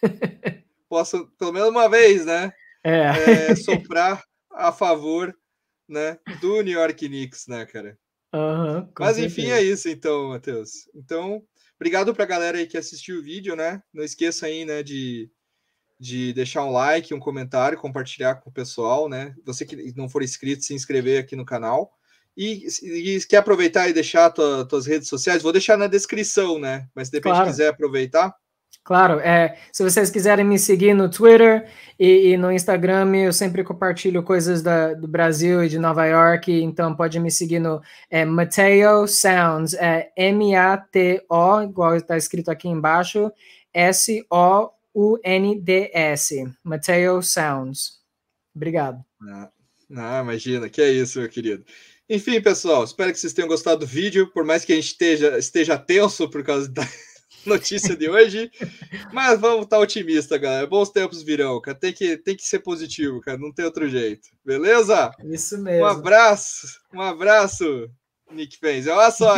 Posso, pelo menos uma vez, né? É. é soprar a favor, né, do New York Knicks, né, cara? Uhum, Mas enfim, certeza. é isso então, Matheus. Então, obrigado para a galera aí que assistiu o vídeo, né? Não esqueça aí, né, de de deixar um like, um comentário, compartilhar com o pessoal, né? Você que não for inscrito, se inscrever aqui no canal. E, e quer aproveitar e deixar tua, tuas redes sociais? Vou deixar na descrição, né? Mas depende repente quiser aproveitar. Claro, é, se vocês quiserem me seguir no Twitter e, e no Instagram, eu sempre compartilho coisas da, do Brasil e de Nova York, então pode me seguir no é, Mateo Sounds, é M-A-T-O, igual está escrito aqui embaixo, S-O UNDS, Mateo Sounds. Obrigado. Ah, ah, imagina, que é isso, meu querido. Enfim, pessoal, espero que vocês tenham gostado do vídeo, por mais que a gente esteja, esteja tenso por causa da notícia de hoje, mas vamos estar tá otimista, galera. Bons tempos virão, cara. Tem que, tem que ser positivo, cara. Não tem outro jeito. Beleza? Isso mesmo. Um abraço, um abraço, Nick Fens. Olha só.